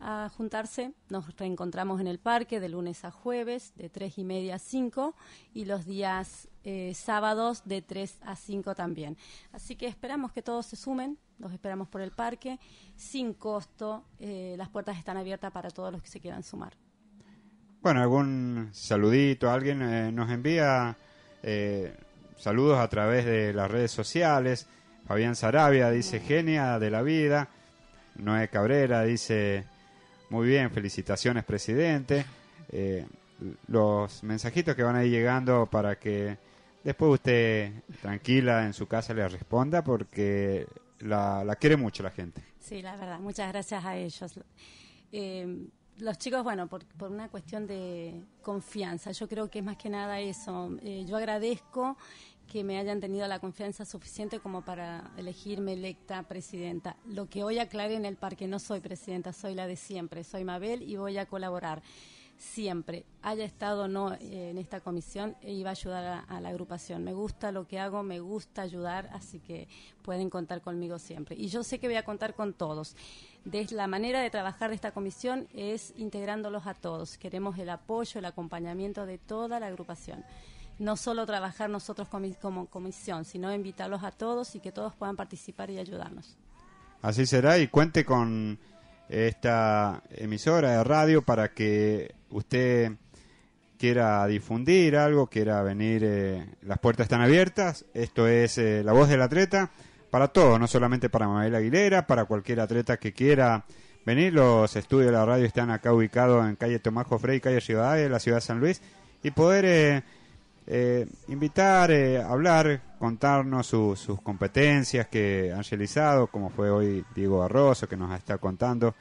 a juntarse. Nos reencontramos en el parque de lunes a jueves, de 3 y media a 5, y los días eh, sábados de 3 a 5 también. Así que esperamos que todos se sumen, los esperamos por el parque, sin costo, eh, las puertas están abiertas para todos los que se quieran sumar bueno, algún saludito, alguien eh, nos envía eh, saludos a través de las redes sociales. Fabián Sarabia dice genia de la vida. Noé Cabrera dice muy bien, felicitaciones presidente. Eh, los mensajitos que van a ir llegando para que después usted tranquila en su casa le responda porque la, quiere mucho la gente. Sí, la verdad, muchas gracias a ellos los chicos, bueno, por, una cuestión de confianza, yo creo que es más que nada eso. Eh, yo agradezco que me hayan tenido la confianza suficiente como para elegirme electa presidenta. Lo que hoy aclaré en el parque, no soy presidenta, soy la de siempre, soy Mabel y voy a colaborar siempre, haya estado o no eh, en esta comisión, eh, iba a ayudar a, la agrupación. Me gusta lo que hago, me gusta ayudar, así que pueden contar conmigo siempre. Y yo sé que voy a contar con todos. De la manera de trabajar de esta comisión es integrándolos a todos. Queremos el apoyo, el acompañamiento de toda la agrupación no solo trabajar nosotros como comisión, sino invitarlos a todos y que todos puedan participar y ayudarnos. Así será y cuente con esta emisora de radio para que usted quiera difundir algo, quiera venir, eh, las puertas están abiertas. Esto es eh, La Voz del Atleta para todos, no solamente para Mabel Aguilera, para cualquier atleta que quiera venir. Los estudios de la radio están acá ubicados en calle Tomás Jofre y calle Ciudad, de la ciudad de San Luis, y poder eh, eh, invitar, a eh, hablar, contarnos sus competencias que han realizado, como fue hoy Diego Barroso que nos está contando.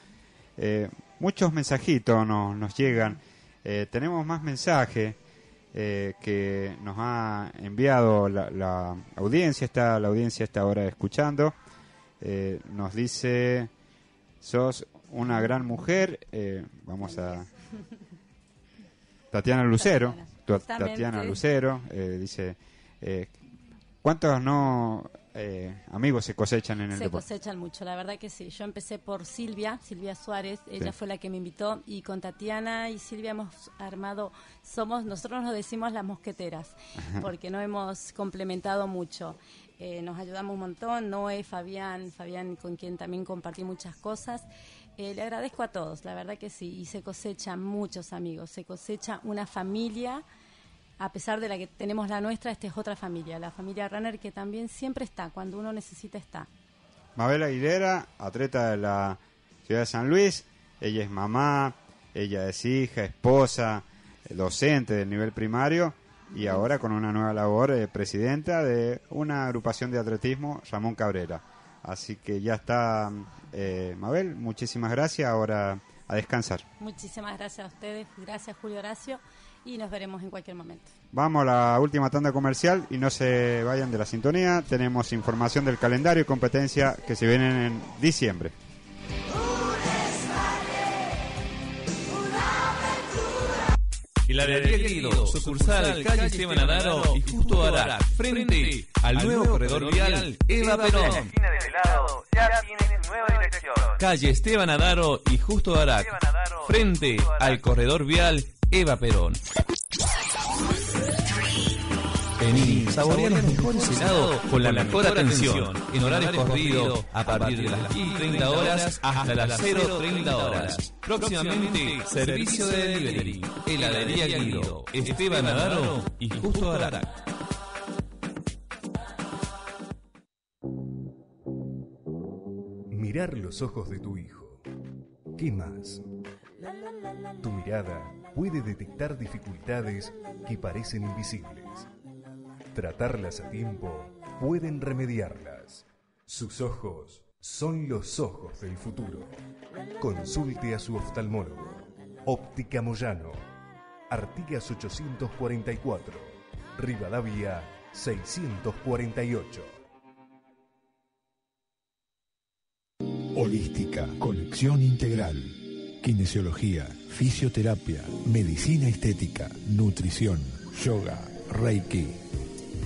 Eh, muchos mensajitos nos, llegan. tenemos más mensajes que nos ha enviado la, la, audiencia, está, la audiencia está ahora escuchando. nos dice, sos una gran mujer, vamos a... Tatiana Lucero. Tatiana Lucero eh, dice, eh, ¿cuántos no eh, amigos se cosechan en el se Se cosechan mucho, la verdad que sí. Yo empecé por Silvia, Silvia Suárez, ella fue la que me invitó y con Tatiana y Silvia hemos armado, somos, nosotros nos decimos las mosqueteras, porque no hemos complementado mucho. nos ayudamos un montón, Noé, Fabián, Fabián con quien también compartí muchas cosas. le agradezco a todos, la verdad que sí, y se cosechan muchos amigos, se cosecha una familia a pesar de la que tenemos la nuestra, esta es otra familia, la familia Runner que también siempre está, cuando uno necesita está. Mabel Aguilera, atleta de la ciudad de San Luis, ella es mamá, ella es hija, esposa, eh, docente del nivel primario y ahora con una nueva labor, eh, presidenta de una agrupación de atletismo, Ramón Cabrera. Así que ya está, eh, Mabel, muchísimas gracias, ahora a descansar. Muchísimas gracias a ustedes, gracias Julio Horacio y nos veremos en cualquier momento. Vamos a la última tanda comercial y no se vayan de la sintonía. Tenemos información del calendario y competencia que se vienen en diciembre. de Querido, sucursal calle Esteban Adaro y justo ahora, frente al nuevo corredor vial Eva Perón. Este calle Esteban Adaro y justo ahora, frente al corredor vial Eva Perón. Vení, saborea los mejores helados con la mejor atención. En horario corrido, a partir de las 10.30 horas hasta las 0.30 horas. Próximamente, servicio de delivery. Heladería Guido, Esteban Navarro y Justo Arata. Mirar los ojos de tu hijo. ¿Qué más? Tu mirada puede detectar dificultades que parecen invisibles. Tratarlas a tiempo pueden remediarlas. Sus ojos son los ojos del futuro. Consulte a su oftalmólogo. Óptica Moyano. Artigas 844. Rivadavia 648. Holística, Conexión integral kinesiología, fisioterapia, medicina estética, nutrición, yoga, reiki.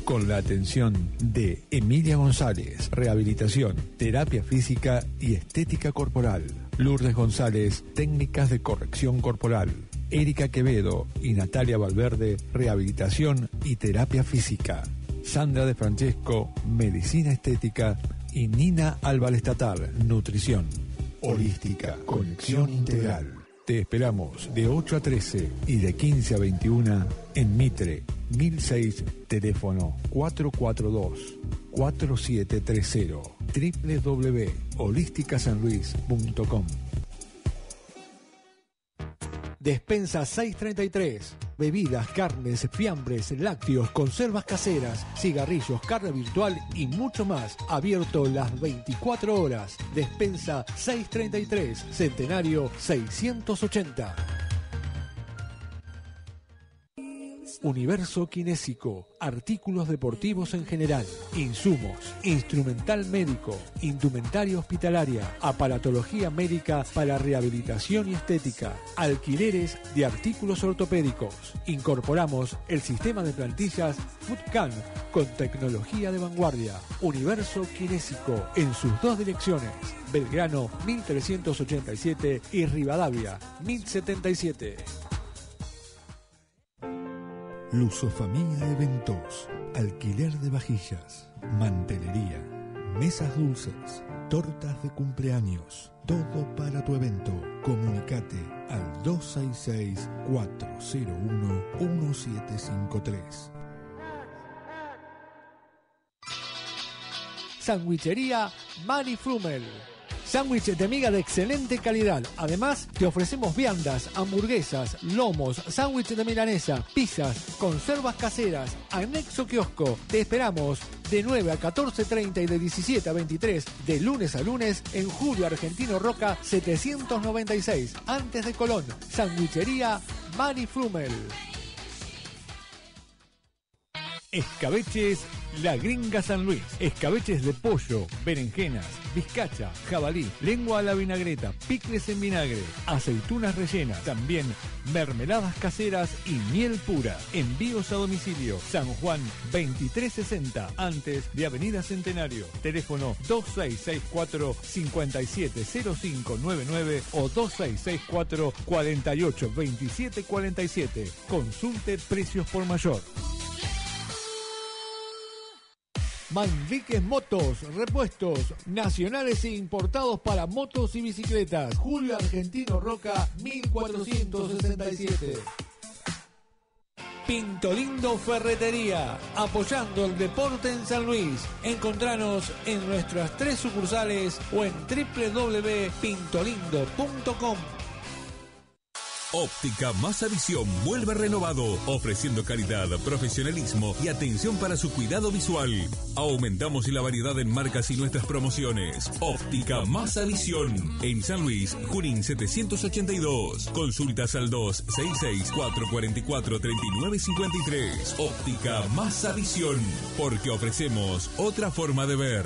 Con la atención de Emilia González, rehabilitación, terapia física y estética corporal. Lourdes González, técnicas de corrección corporal. Erika Quevedo y Natalia Valverde, rehabilitación y terapia física. Sandra de Francesco, medicina estética. Y Nina Álvarez nutrición. Holística, conexión integral. Te esperamos de 8 a 13 y de 15 a 21 en Mitre, 1006, teléfono 442-4730, www.holisticasanluis.com. Despensa 633. Bebidas, carnes, fiambres, lácteos, conservas caseras, cigarrillos, carne virtual y mucho más. Abierto las 24 horas. Despensa 633, Centenario 680. universo kinésico, artículos deportivos en general, insumos, instrumental médico, indumentaria hospitalaria, aparatología médica para rehabilitación y estética, alquileres de artículos ortopédicos. Incorporamos el sistema de plantillas FootCan con tecnología de vanguardia, universo kinésico en sus dos direcciones. Belgrano 1387 y Rivadavia 1077. Lusofamía Eventos, alquiler de vajillas, mantelería, mesas dulces, tortas de cumpleaños, todo para tu evento. Comunicate al 266-401-1753. Sandwichería Mani Frumel Sándwiches de miga de excelente calidad. Además, te ofrecemos viandas, hamburguesas, lomos, sándwiches de milanesa, pizzas, conservas caseras, anexo kiosco. Te esperamos de 9 a 14.30 y de 17 a 23, de lunes a lunes, en Julio Argentino Roca 796, antes de Colón, Sandwichería Mari Frumel. Escabeches La Gringa San Luis. Escabeches de pollo, berenjenas, bizcacha, jabalí, lengua a la vinagreta, picles en vinagre, aceitunas rellenas, también mermeladas caseras y miel pura. Envíos a domicilio. San Juan 2360, antes de Avenida Centenario. Teléfono 2664 570599 o 2664 482747. Consulte precios por mayor. Manriquez Motos, repuestos nacionales e importados para motos y bicicletas. Julio Argentino Roca, 1467. Pintolindo Ferretería, apoyando el deporte en San Luis. Encontranos en nuestras tres sucursales o en www.pintolindo.com Óptica Más Visión vuelve renovado, ofreciendo calidad, profesionalismo y atención para su cuidado visual. Aumentamos la variedad en marcas y nuestras promociones. Óptica Más Visión en San Luis, Junín 782. Consultas al 266-444-3953. Óptica Más Visión, porque ofrecemos otra forma de ver.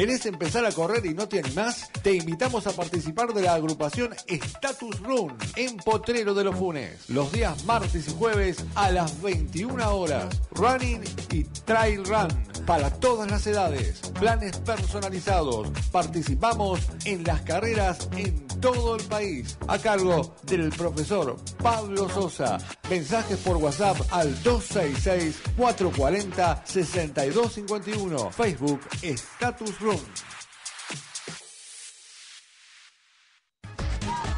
¿Querés empezar a correr y no te más? Te invitamos a participar de la agrupación Status Run en Potrero de los Funes, los días martes y jueves a las 21 horas. Running y Trail Run para todas las edades. Planes personalizados. Participamos en las carreras en todo el país a cargo del profesor Pablo Sosa. Mensajes por WhatsApp al 266 440 6251. Facebook Status Run.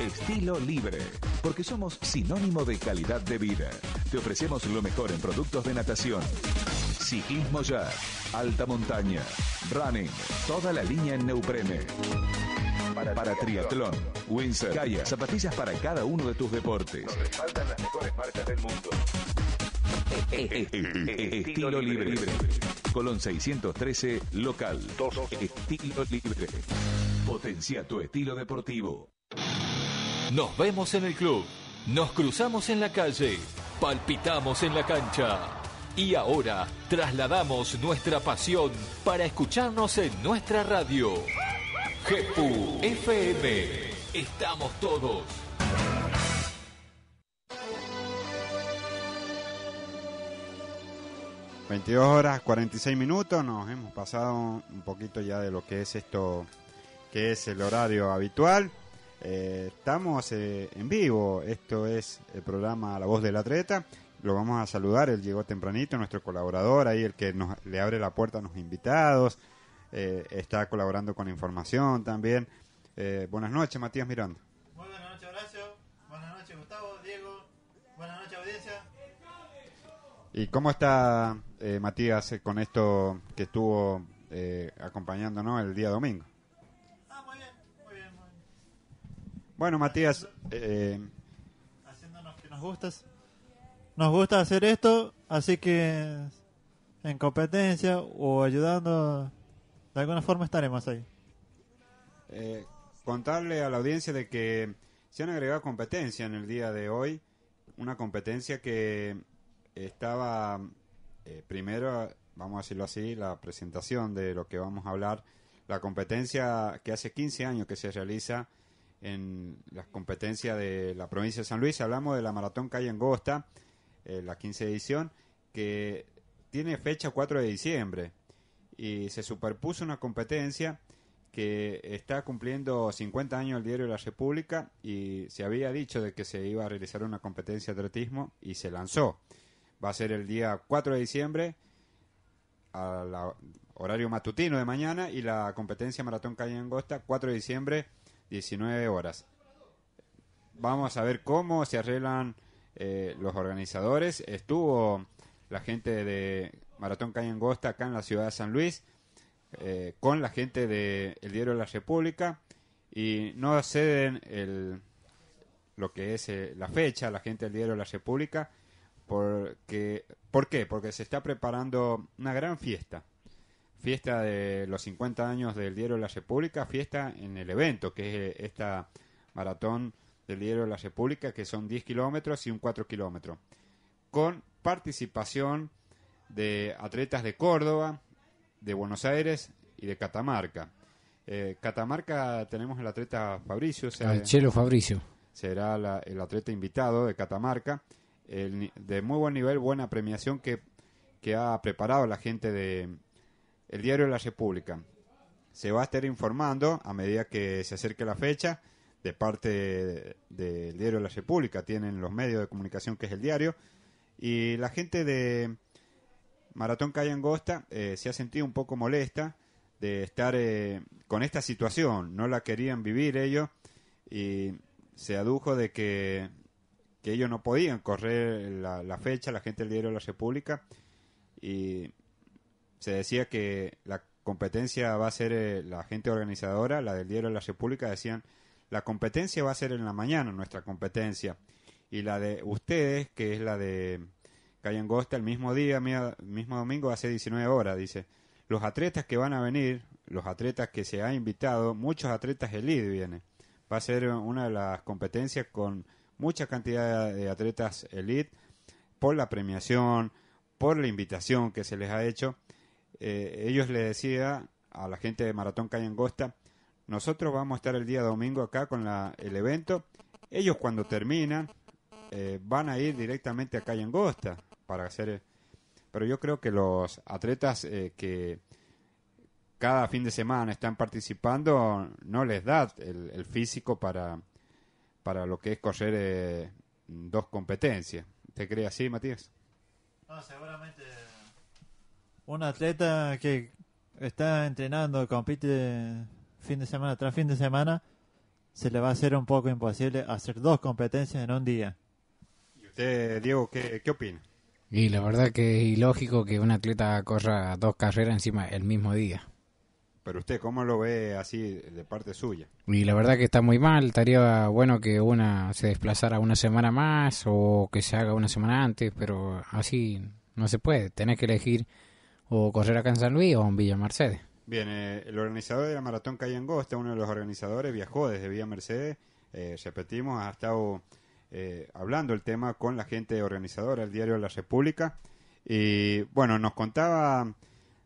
Estilo libre, porque somos sinónimo de calidad de vida. Te ofrecemos lo mejor en productos de natación, ciclismo ya, alta montaña, running, toda la línea en Neuprene Para, triatlón, Windsor, zapatillas para cada uno de tus deportes. las mejores marcas del mundo. Estilo libre. Colón 613, local. Estilo libre. Potencia tu estilo deportivo. Nos vemos en el club. Nos cruzamos en la calle. Palpitamos en la cancha. Y ahora trasladamos nuestra pasión para escucharnos en nuestra radio. GEPU FM. Estamos todos. 22 horas 46 minutos, nos hemos pasado un poquito ya de lo que es esto, que es el horario habitual. Eh, estamos eh, en vivo, esto es el programa La Voz del Atleta. Lo vamos a saludar, él llegó tempranito, nuestro colaborador, ahí el que nos, le abre la puerta a los invitados, eh, está colaborando con información también. buenas noches, Matías Miranda. buenas noches, Horacio. Buenas noches, Gustavo, Diego. Buenas noches, audiencia. ¿Y cómo está eh, Matías eh, con esto que estuvo eh, acompañándonos el día domingo. Ah, muy bien, muy bien, Bueno, Matías... Haciéndonos que nos gustas. Nos gusta hacer esto, así que en competencia o ayudando, de alguna forma estaremos ahí. contarle a la audiencia de que se han agregado competencia en el día de hoy, una competencia que estaba eh, primero, vamos a decirlo así, la presentación de lo que vamos a hablar, la competencia que hace 15 años que se realiza en las competencias de la provincia de San Luis, hablamos de la Maratón Calle Angosta, eh, la 15 edición, que tiene fecha 4 de diciembre y se superpuso una competencia que está cumpliendo 50 años el diario de La República y se había dicho de que se iba a realizar una competencia de atletismo y se lanzó va a ser el día 4 de diciembre, a horario matutino de mañana, y la competencia Maratón Calle Angosta, 4 de diciembre, 19 horas. Vamos a ver cómo se arreglan eh, los organizadores. Estuvo la gente de Maratón Calle Angosta acá en la ciudad de San Luis, eh, con la gente del el Diario de la República, y no ceden el, lo que es eh, la fecha, la gente del Diario de la República porque, ¿Por qué? Porque se está preparando una gran fiesta. Fiesta de los 50 años del Diario de la República, fiesta en el evento, que es eh, esta maratón del Diario de la República, que son 10 kilómetros y un 4 kilómetros. Con participación de atletas de Córdoba, de Buenos Aires y de Catamarca. Eh, Catamarca tenemos el atleta Fabricio. Chelo Fabricio. Será el atleta invitado de Catamarca de muy buen nivel, buena premiación que, que ha preparado la gente de el diario La República. Se va a estar informando a medida que se acerque la fecha de parte del Diario de La República, tienen los medios de comunicación que es el diario, y la gente de Maratón Calle Angosta eh, se ha sentido un poco molesta de estar eh, con esta situación, no la querían vivir ellos, y se adujo de que que ellos no podían correr la, fecha, la gente del diario de la República, y se decía que la competencia va a ser eh, la gente organizadora, la del diario de la República, decían, la competencia va a ser en la mañana, nuestra competencia, y la de ustedes, que es la de Calle Angosta, el mismo día, mismo domingo, hace 19 horas, dice, los atletas que van a venir, los atletas que se ha invitado, muchos atletas elite viene va a ser una de las competencias con mucha cantidad de atletas elite por la premiación, por la invitación que se les ha hecho. Eh, ellos le decían a la gente de Maratón Calle Angosta, nosotros vamos a estar el día domingo acá con el evento. Ellos cuando terminan eh, van a ir directamente a Calle Angosta para hacer... Pero yo creo que los atletas eh, que cada fin de semana están participando no les da el físico para para lo que es correr eh, dos competencias. ¿Te crees así, Matías? No, seguramente eh, un atleta que está entrenando, compite fin de semana tras fin de semana, se le va a hacer un poco imposible hacer dos competencias en un día. ¿Y usted, Diego, qué, qué opina? Y la verdad que es ilógico que un atleta corra dos carreras encima el mismo día. Pero usted, ¿cómo lo ve así de parte suya? Y la verdad que está muy mal, estaría bueno que una se desplazara una semana más o que se haga una semana antes, pero así no se puede. Tenés que elegir o correr acá en San Luis o en Villa Mercedes. Bien, eh, el organizador de la Maratón Calle Angosta, uno de los organizadores, viajó desde Villa Mercedes, eh, repetimos, ha estado eh, hablando el tema con la gente organizadora el diario La República y bueno, nos contaba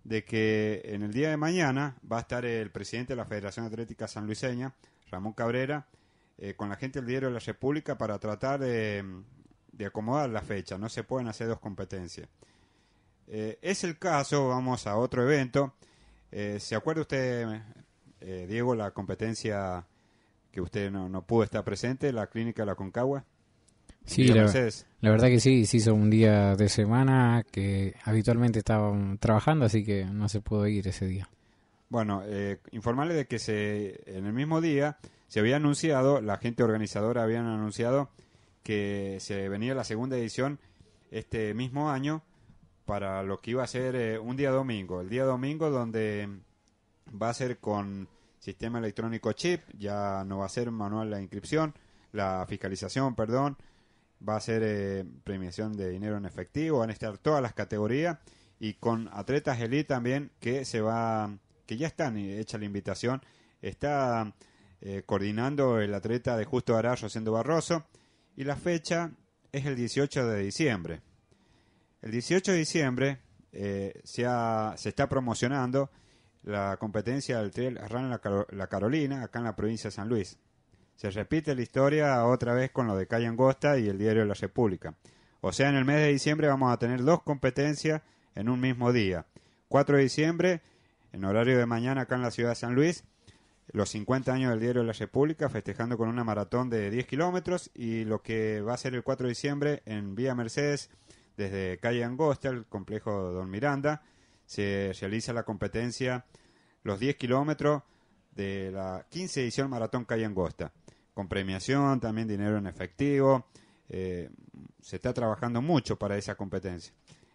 de que en el día de mañana va a estar el presidente de la Federación Atlética Luiseña, Ramón Cabrera, eh, con la gente del Diario de la República para tratar de, acomodar la fecha. No se pueden hacer dos competencias. Eh, es el caso, vamos a otro evento. Eh, ¿Se acuerda usted, Diego, la competencia que usted no, no pudo estar presente, la Clínica de la Concagua? Sí, la, verdad que sí, se hizo un día de semana que habitualmente estaba trabajando, así que no se pudo ir ese día. Bueno, eh, informarle de que se, en el mismo día se había anunciado, la gente organizadora había anunciado que se venía la segunda edición este mismo año para lo que iba a ser eh, un día domingo. El día domingo donde va a ser con sistema electrónico chip, ya no va a ser manual la inscripción, la fiscalización, perdón, va a ser eh, premiación de dinero en efectivo, van a estar todas las categorías y con atletas elite también que se va, que ya están eh, hecha la invitación, está eh, coordinando el atleta de Justo Arayo, haciendo Barroso y la fecha es el 18 de diciembre. El 18 de diciembre se, está promocionando la competencia del Trail Run la, la Carolina, acá en la provincia de San Luis. Se repite la historia otra vez con lo de Calle Angosta y el diario de La República. O sea, en el mes de diciembre vamos a tener dos competencias en un mismo día. 4 de diciembre, en horario de mañana acá en la ciudad de San Luis, los 50 años del Diario de la República, festejando con una maratón de 10 kilómetros y lo que va a ser el 4 de diciembre en Vía Mercedes, desde Calle Angosta, el complejo Don Miranda, se realiza la competencia los 10 kilómetros de la 15 edición Maratón Calle Angosta con premiación, también dinero en efectivo. Eh, se está trabajando mucho para esa competencia.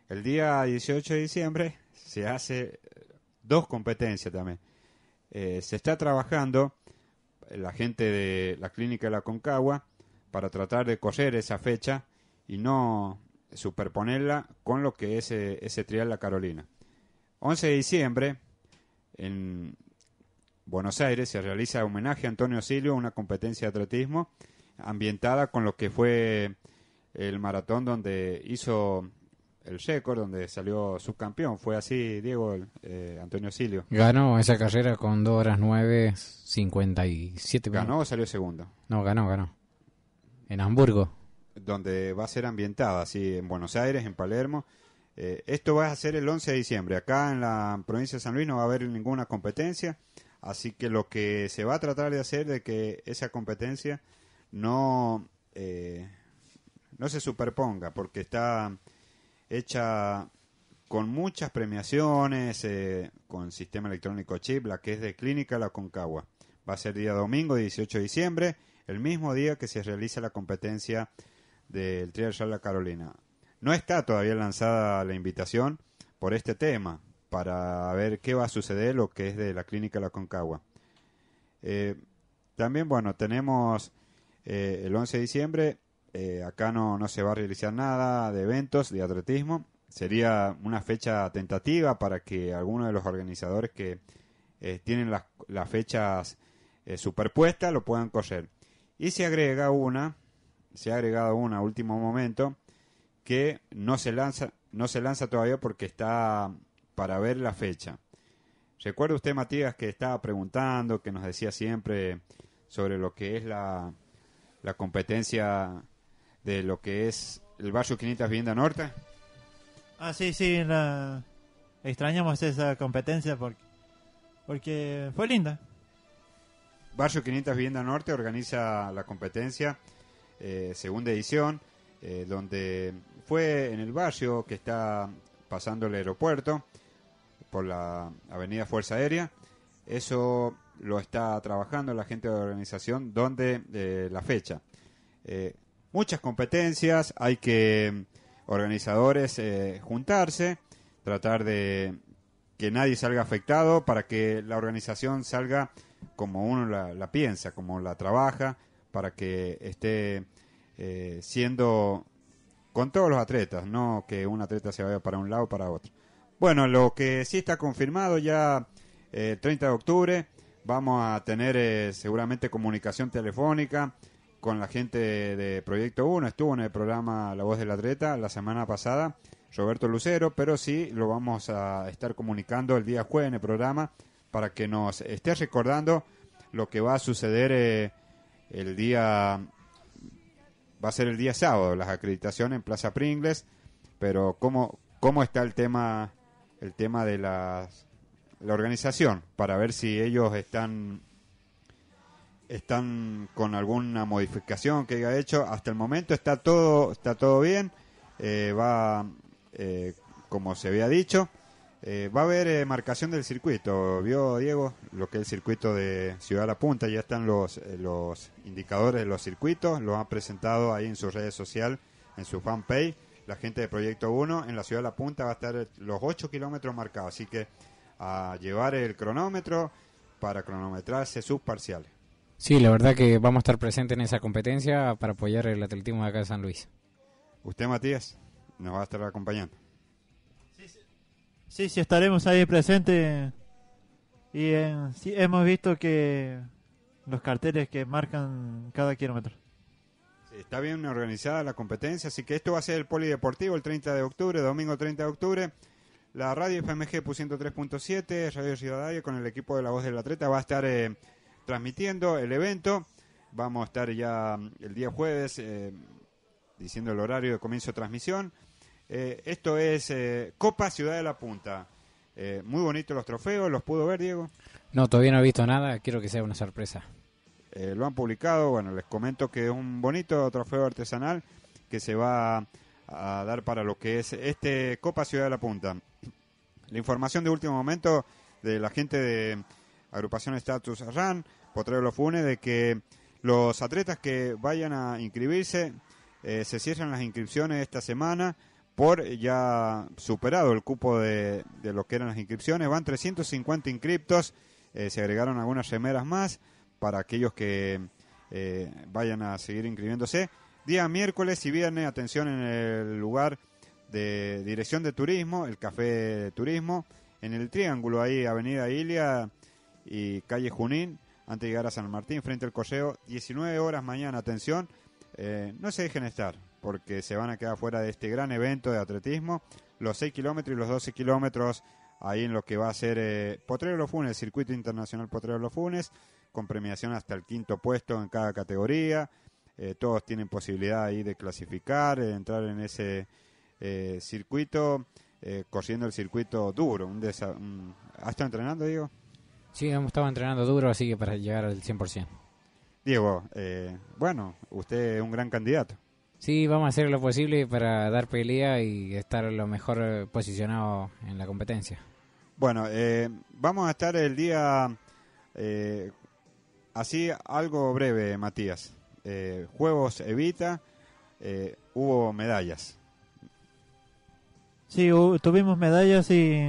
El día 18 de diciembre se hace eh, dos competencias también. Eh, se está trabajando la gente de la clínica de la Concagua para tratar de correr esa fecha y no superponerla con lo que es ese trial La Carolina. 11 de diciembre, en Buenos Aires se realiza homenaje a Antonio Silvio, una competencia de atletismo ambientada con lo que fue el maratón donde hizo el récord, donde salió subcampeón. Fue así, Diego, eh, Antonio Silio. Ganó esa carrera con 2 horas 9, 57 minutos. ¿Ganó o salió segundo? No, ganó, ganó. En Hamburgo. Donde va a ser ambientada, así, en Buenos Aires, en Palermo. Eh, esto va a ser el 11 de diciembre. Acá en la provincia de San Luis no va a haber ninguna competencia. Así que lo que se va a tratar de hacer es que esa competencia no, eh, no se superponga, porque está hecha con muchas premiaciones, eh, con sistema electrónico chip, la que es de Clínica La Concagua. Va a ser día domingo, 18 de diciembre, el mismo día que se realiza la competencia del Trial La Carolina. No está todavía lanzada la invitación por este tema, para ver qué va a suceder lo que es de la clínica La Concagua. Eh, también, bueno, tenemos eh, el 11 de diciembre, eh, acá no, se va a realizar nada de eventos de atletismo, sería una fecha tentativa para que algunos de los organizadores que tienen las, fechas superpuestas lo puedan correr. Y se agrega una, se ha agregado una a último momento, que no se lanza, no se lanza todavía porque está para ver la fecha. Recuerda usted, Matías, que estaba preguntando, que nos decía siempre sobre lo que es la, la competencia de lo que es el barrio 500 Vivienda Norte. Ah, sí, sí, extrañamos esa competencia porque, porque fue linda. Barrio 500 Vivienda Norte organiza la competencia, eh, segunda edición, eh, donde fue en el barrio que está pasando el aeropuerto por la Avenida Fuerza Aérea. Eso lo está trabajando la gente de la organización, donde eh, la fecha. Eh, muchas competencias, hay que mm, organizadores eh, juntarse, tratar de que nadie salga afectado para que la organización salga como uno la, la piensa, como la trabaja, para que esté siendo con todos los atletas, no que un atleta se vaya para un lado o para otro. Bueno, lo que sí está confirmado ya eh, el 30 de octubre vamos a tener eh, seguramente comunicación telefónica con la gente de Proyecto 1. Estuvo en el programa La Voz del Atleta la semana pasada Roberto Lucero, pero sí lo vamos a estar comunicando el día jueves en el programa para que nos esté recordando lo que va a suceder eh, el día va a ser el día sábado las acreditaciones en Plaza Pringles, pero cómo cómo está el tema el tema de las, la organización para ver si ellos están están con alguna modificación que haya hecho hasta el momento está todo está todo bien eh, va eh, como se había dicho eh, va a haber marcación del circuito vio Diego lo que es el circuito de Ciudad La Punta ya están los los indicadores de los circuitos los han presentado ahí en sus redes sociales, en su fanpage la gente de Proyecto 1 en la ciudad de La Punta va a estar los 8 kilómetros marcados. Así que a llevar el cronómetro para cronometrarse sus parciales. Sí, la verdad que vamos a estar presentes en esa competencia para apoyar el atletismo de acá de San Luis. Usted, Matías, nos va a estar acompañando. Sí, sí, estaremos ahí presentes. Y eh, hemos visto que los carteles que marcan cada kilómetro está bien organizada la competencia, así que esto va a ser el Polideportivo el 30 de octubre, domingo 30 de octubre. La radio FMG 103.7, Radio Ciudadario, con el equipo de La Voz del Atleta, va a estar eh, transmitiendo el evento. Vamos a estar ya mm, el día jueves eh, diciendo el horario de comienzo de transmisión. Eh, esto es Copa Ciudad de la Punta. muy bonitos los trofeos, ¿los pudo ver, Diego? No, todavía no he visto nada, quiero que sea una sorpresa. Eh, lo han publicado, bueno, les comento que es un bonito trofeo artesanal que se va a dar para lo que es este Copa Ciudad de la Punta. La información de último momento de la gente de agrupación Status RAN, Potrero Los Funes, de que los atletas que vayan a inscribirse, eh, se cierran las inscripciones esta semana por ya superado el cupo de, de lo que eran las inscripciones. Van 350 inscriptos, eh, se agregaron algunas remeras más para aquellos que eh, vayan a seguir inscribiéndose. Día miércoles y viernes, atención en el lugar de dirección de turismo, el café turismo, en el triángulo ahí, Avenida Ilia y calle Junín, antes de llegar a San Martín, frente al Correo. 19 horas mañana, atención, eh, no se dejen estar, porque se van a quedar fuera de este gran evento de atletismo, los 6 kilómetros y los 12 kilómetros, ahí en lo que va a ser Potrero eh, Potrero Los Funes, el Circuito Internacional Potrero Los Funes, con premiación hasta el quinto puesto en cada categoría. Eh, todos tienen posibilidad ahí de clasificar, de entrar en ese eh, circuito, eh, corriendo el circuito duro. Un ¿Has estado entrenando, Diego? Sí, hemos estado entrenando duro, así que para llegar al 100%. Diego, bueno, usted es un gran candidato. Sí, vamos a hacer lo posible para dar pelea y estar lo mejor posicionado en la competencia. Bueno, vamos a estar el día eh, Así, algo breve, Matías. Eh, juegos Evita, eh, hubo medallas. Sí, tuvimos medallas y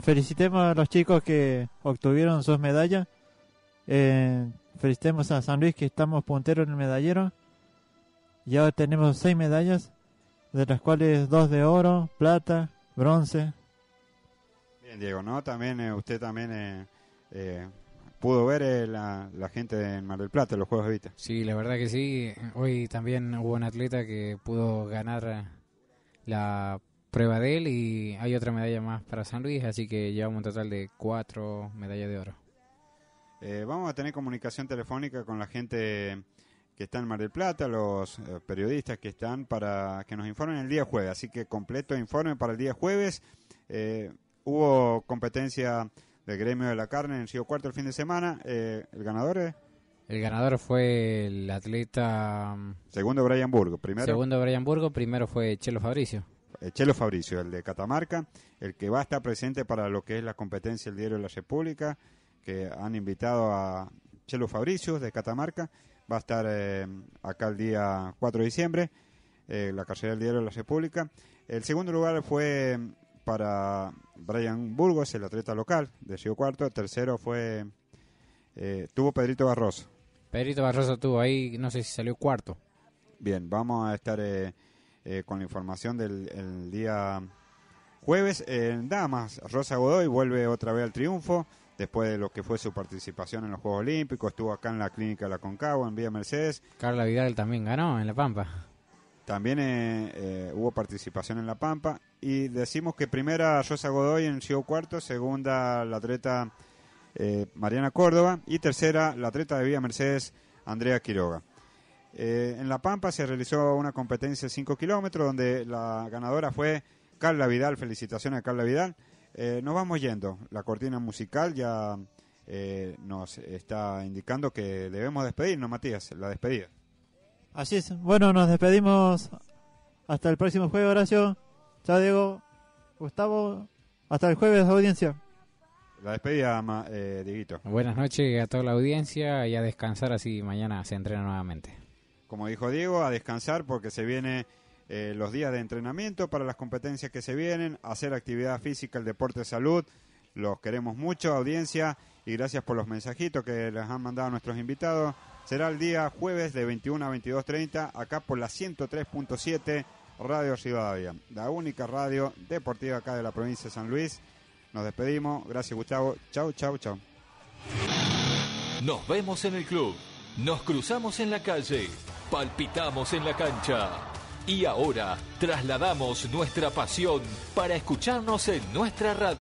felicitemos a los chicos que obtuvieron sus medallas. Eh, felicitemos a San Luis que estamos punteros en el medallero. Ya tenemos seis medallas, de las cuales dos de oro, plata, bronce. Bien, Diego, ¿no? También usted también pudo ver eh, la, gente en Mar del Plata, los Juegos de Sí, la verdad que sí. Hoy también hubo un atleta que pudo ganar eh, la prueba de él y hay otra medalla más para San Luis, así que llevamos un total de cuatro medallas de oro. Eh, vamos a tener comunicación telefónica con la gente que está en Mar del Plata, los periodistas que están para que nos informen el día jueves. Así que completo informe para el día jueves. hubo competencia el gremio de la carne en sido cuarto el fin de semana. Eh, ¿El ganador es? El ganador fue el atleta... Mm, segundo Brian Burgo, primero... Segundo Brian Burgo, primero fue Chelo Fabricio. Eh, Chelo Fabricio, el de Catamarca, el que va a estar presente para lo que es la competencia del Diario de la República, que han invitado a Chelo Fabricio de Catamarca, va a estar eh, acá el día 4 de diciembre, eh, la carrera del Diario de la República. El segundo lugar fue mm, para Brian Burgos, el atleta local de Cuarto. El tercero fue. Eh, tuvo Pedrito Barroso. Pedrito Barroso tuvo ahí, no sé si salió cuarto. Bien, vamos a estar eh, eh, con la información del día jueves en Damas. Rosa Godoy vuelve otra vez al triunfo después de lo que fue su participación en los Juegos Olímpicos. Estuvo acá en la clínica de la Concagua, en Vía Mercedes. Carla Vidal también ganó en La Pampa. También eh, eh, hubo participación en La Pampa. Y decimos que primera Rosa Godoy en Chivo Cuarto, segunda la atleta eh, Mariana Córdoba y tercera la atleta de Vía Mercedes Andrea Quiroga. en La Pampa se realizó una competencia de 5 kilómetros donde la ganadora fue Carla Vidal. Felicitaciones a Carla Vidal. nos vamos yendo. La cortina musical ya nos está indicando que debemos despedirnos, Matías. La despedida. Así es. Bueno, nos despedimos. Hasta el próximo jueves, Horacio. Chao, Diego. Gustavo. Hasta el jueves, audiencia. La despedida, eh, Dieguito. Buenas noches a toda la audiencia y a descansar así mañana se entrena nuevamente. Como dijo Diego, a descansar porque se vienen eh, los días de entrenamiento para las competencias que se vienen, hacer actividad física, el deporte, salud. Los queremos mucho, audiencia, y gracias por los mensajitos que les han mandado nuestros invitados será el día jueves de 21 a 22.30 acá por la 103.7 Radio Rivadavia, la única radio deportiva acá de la provincia de San Luis. Nos despedimos, gracias Gustavo, chau, chau, chau. Nos vemos en el club, nos cruzamos en la calle, palpitamos en la cancha. Y ahora trasladamos nuestra pasión para escucharnos en nuestra radio.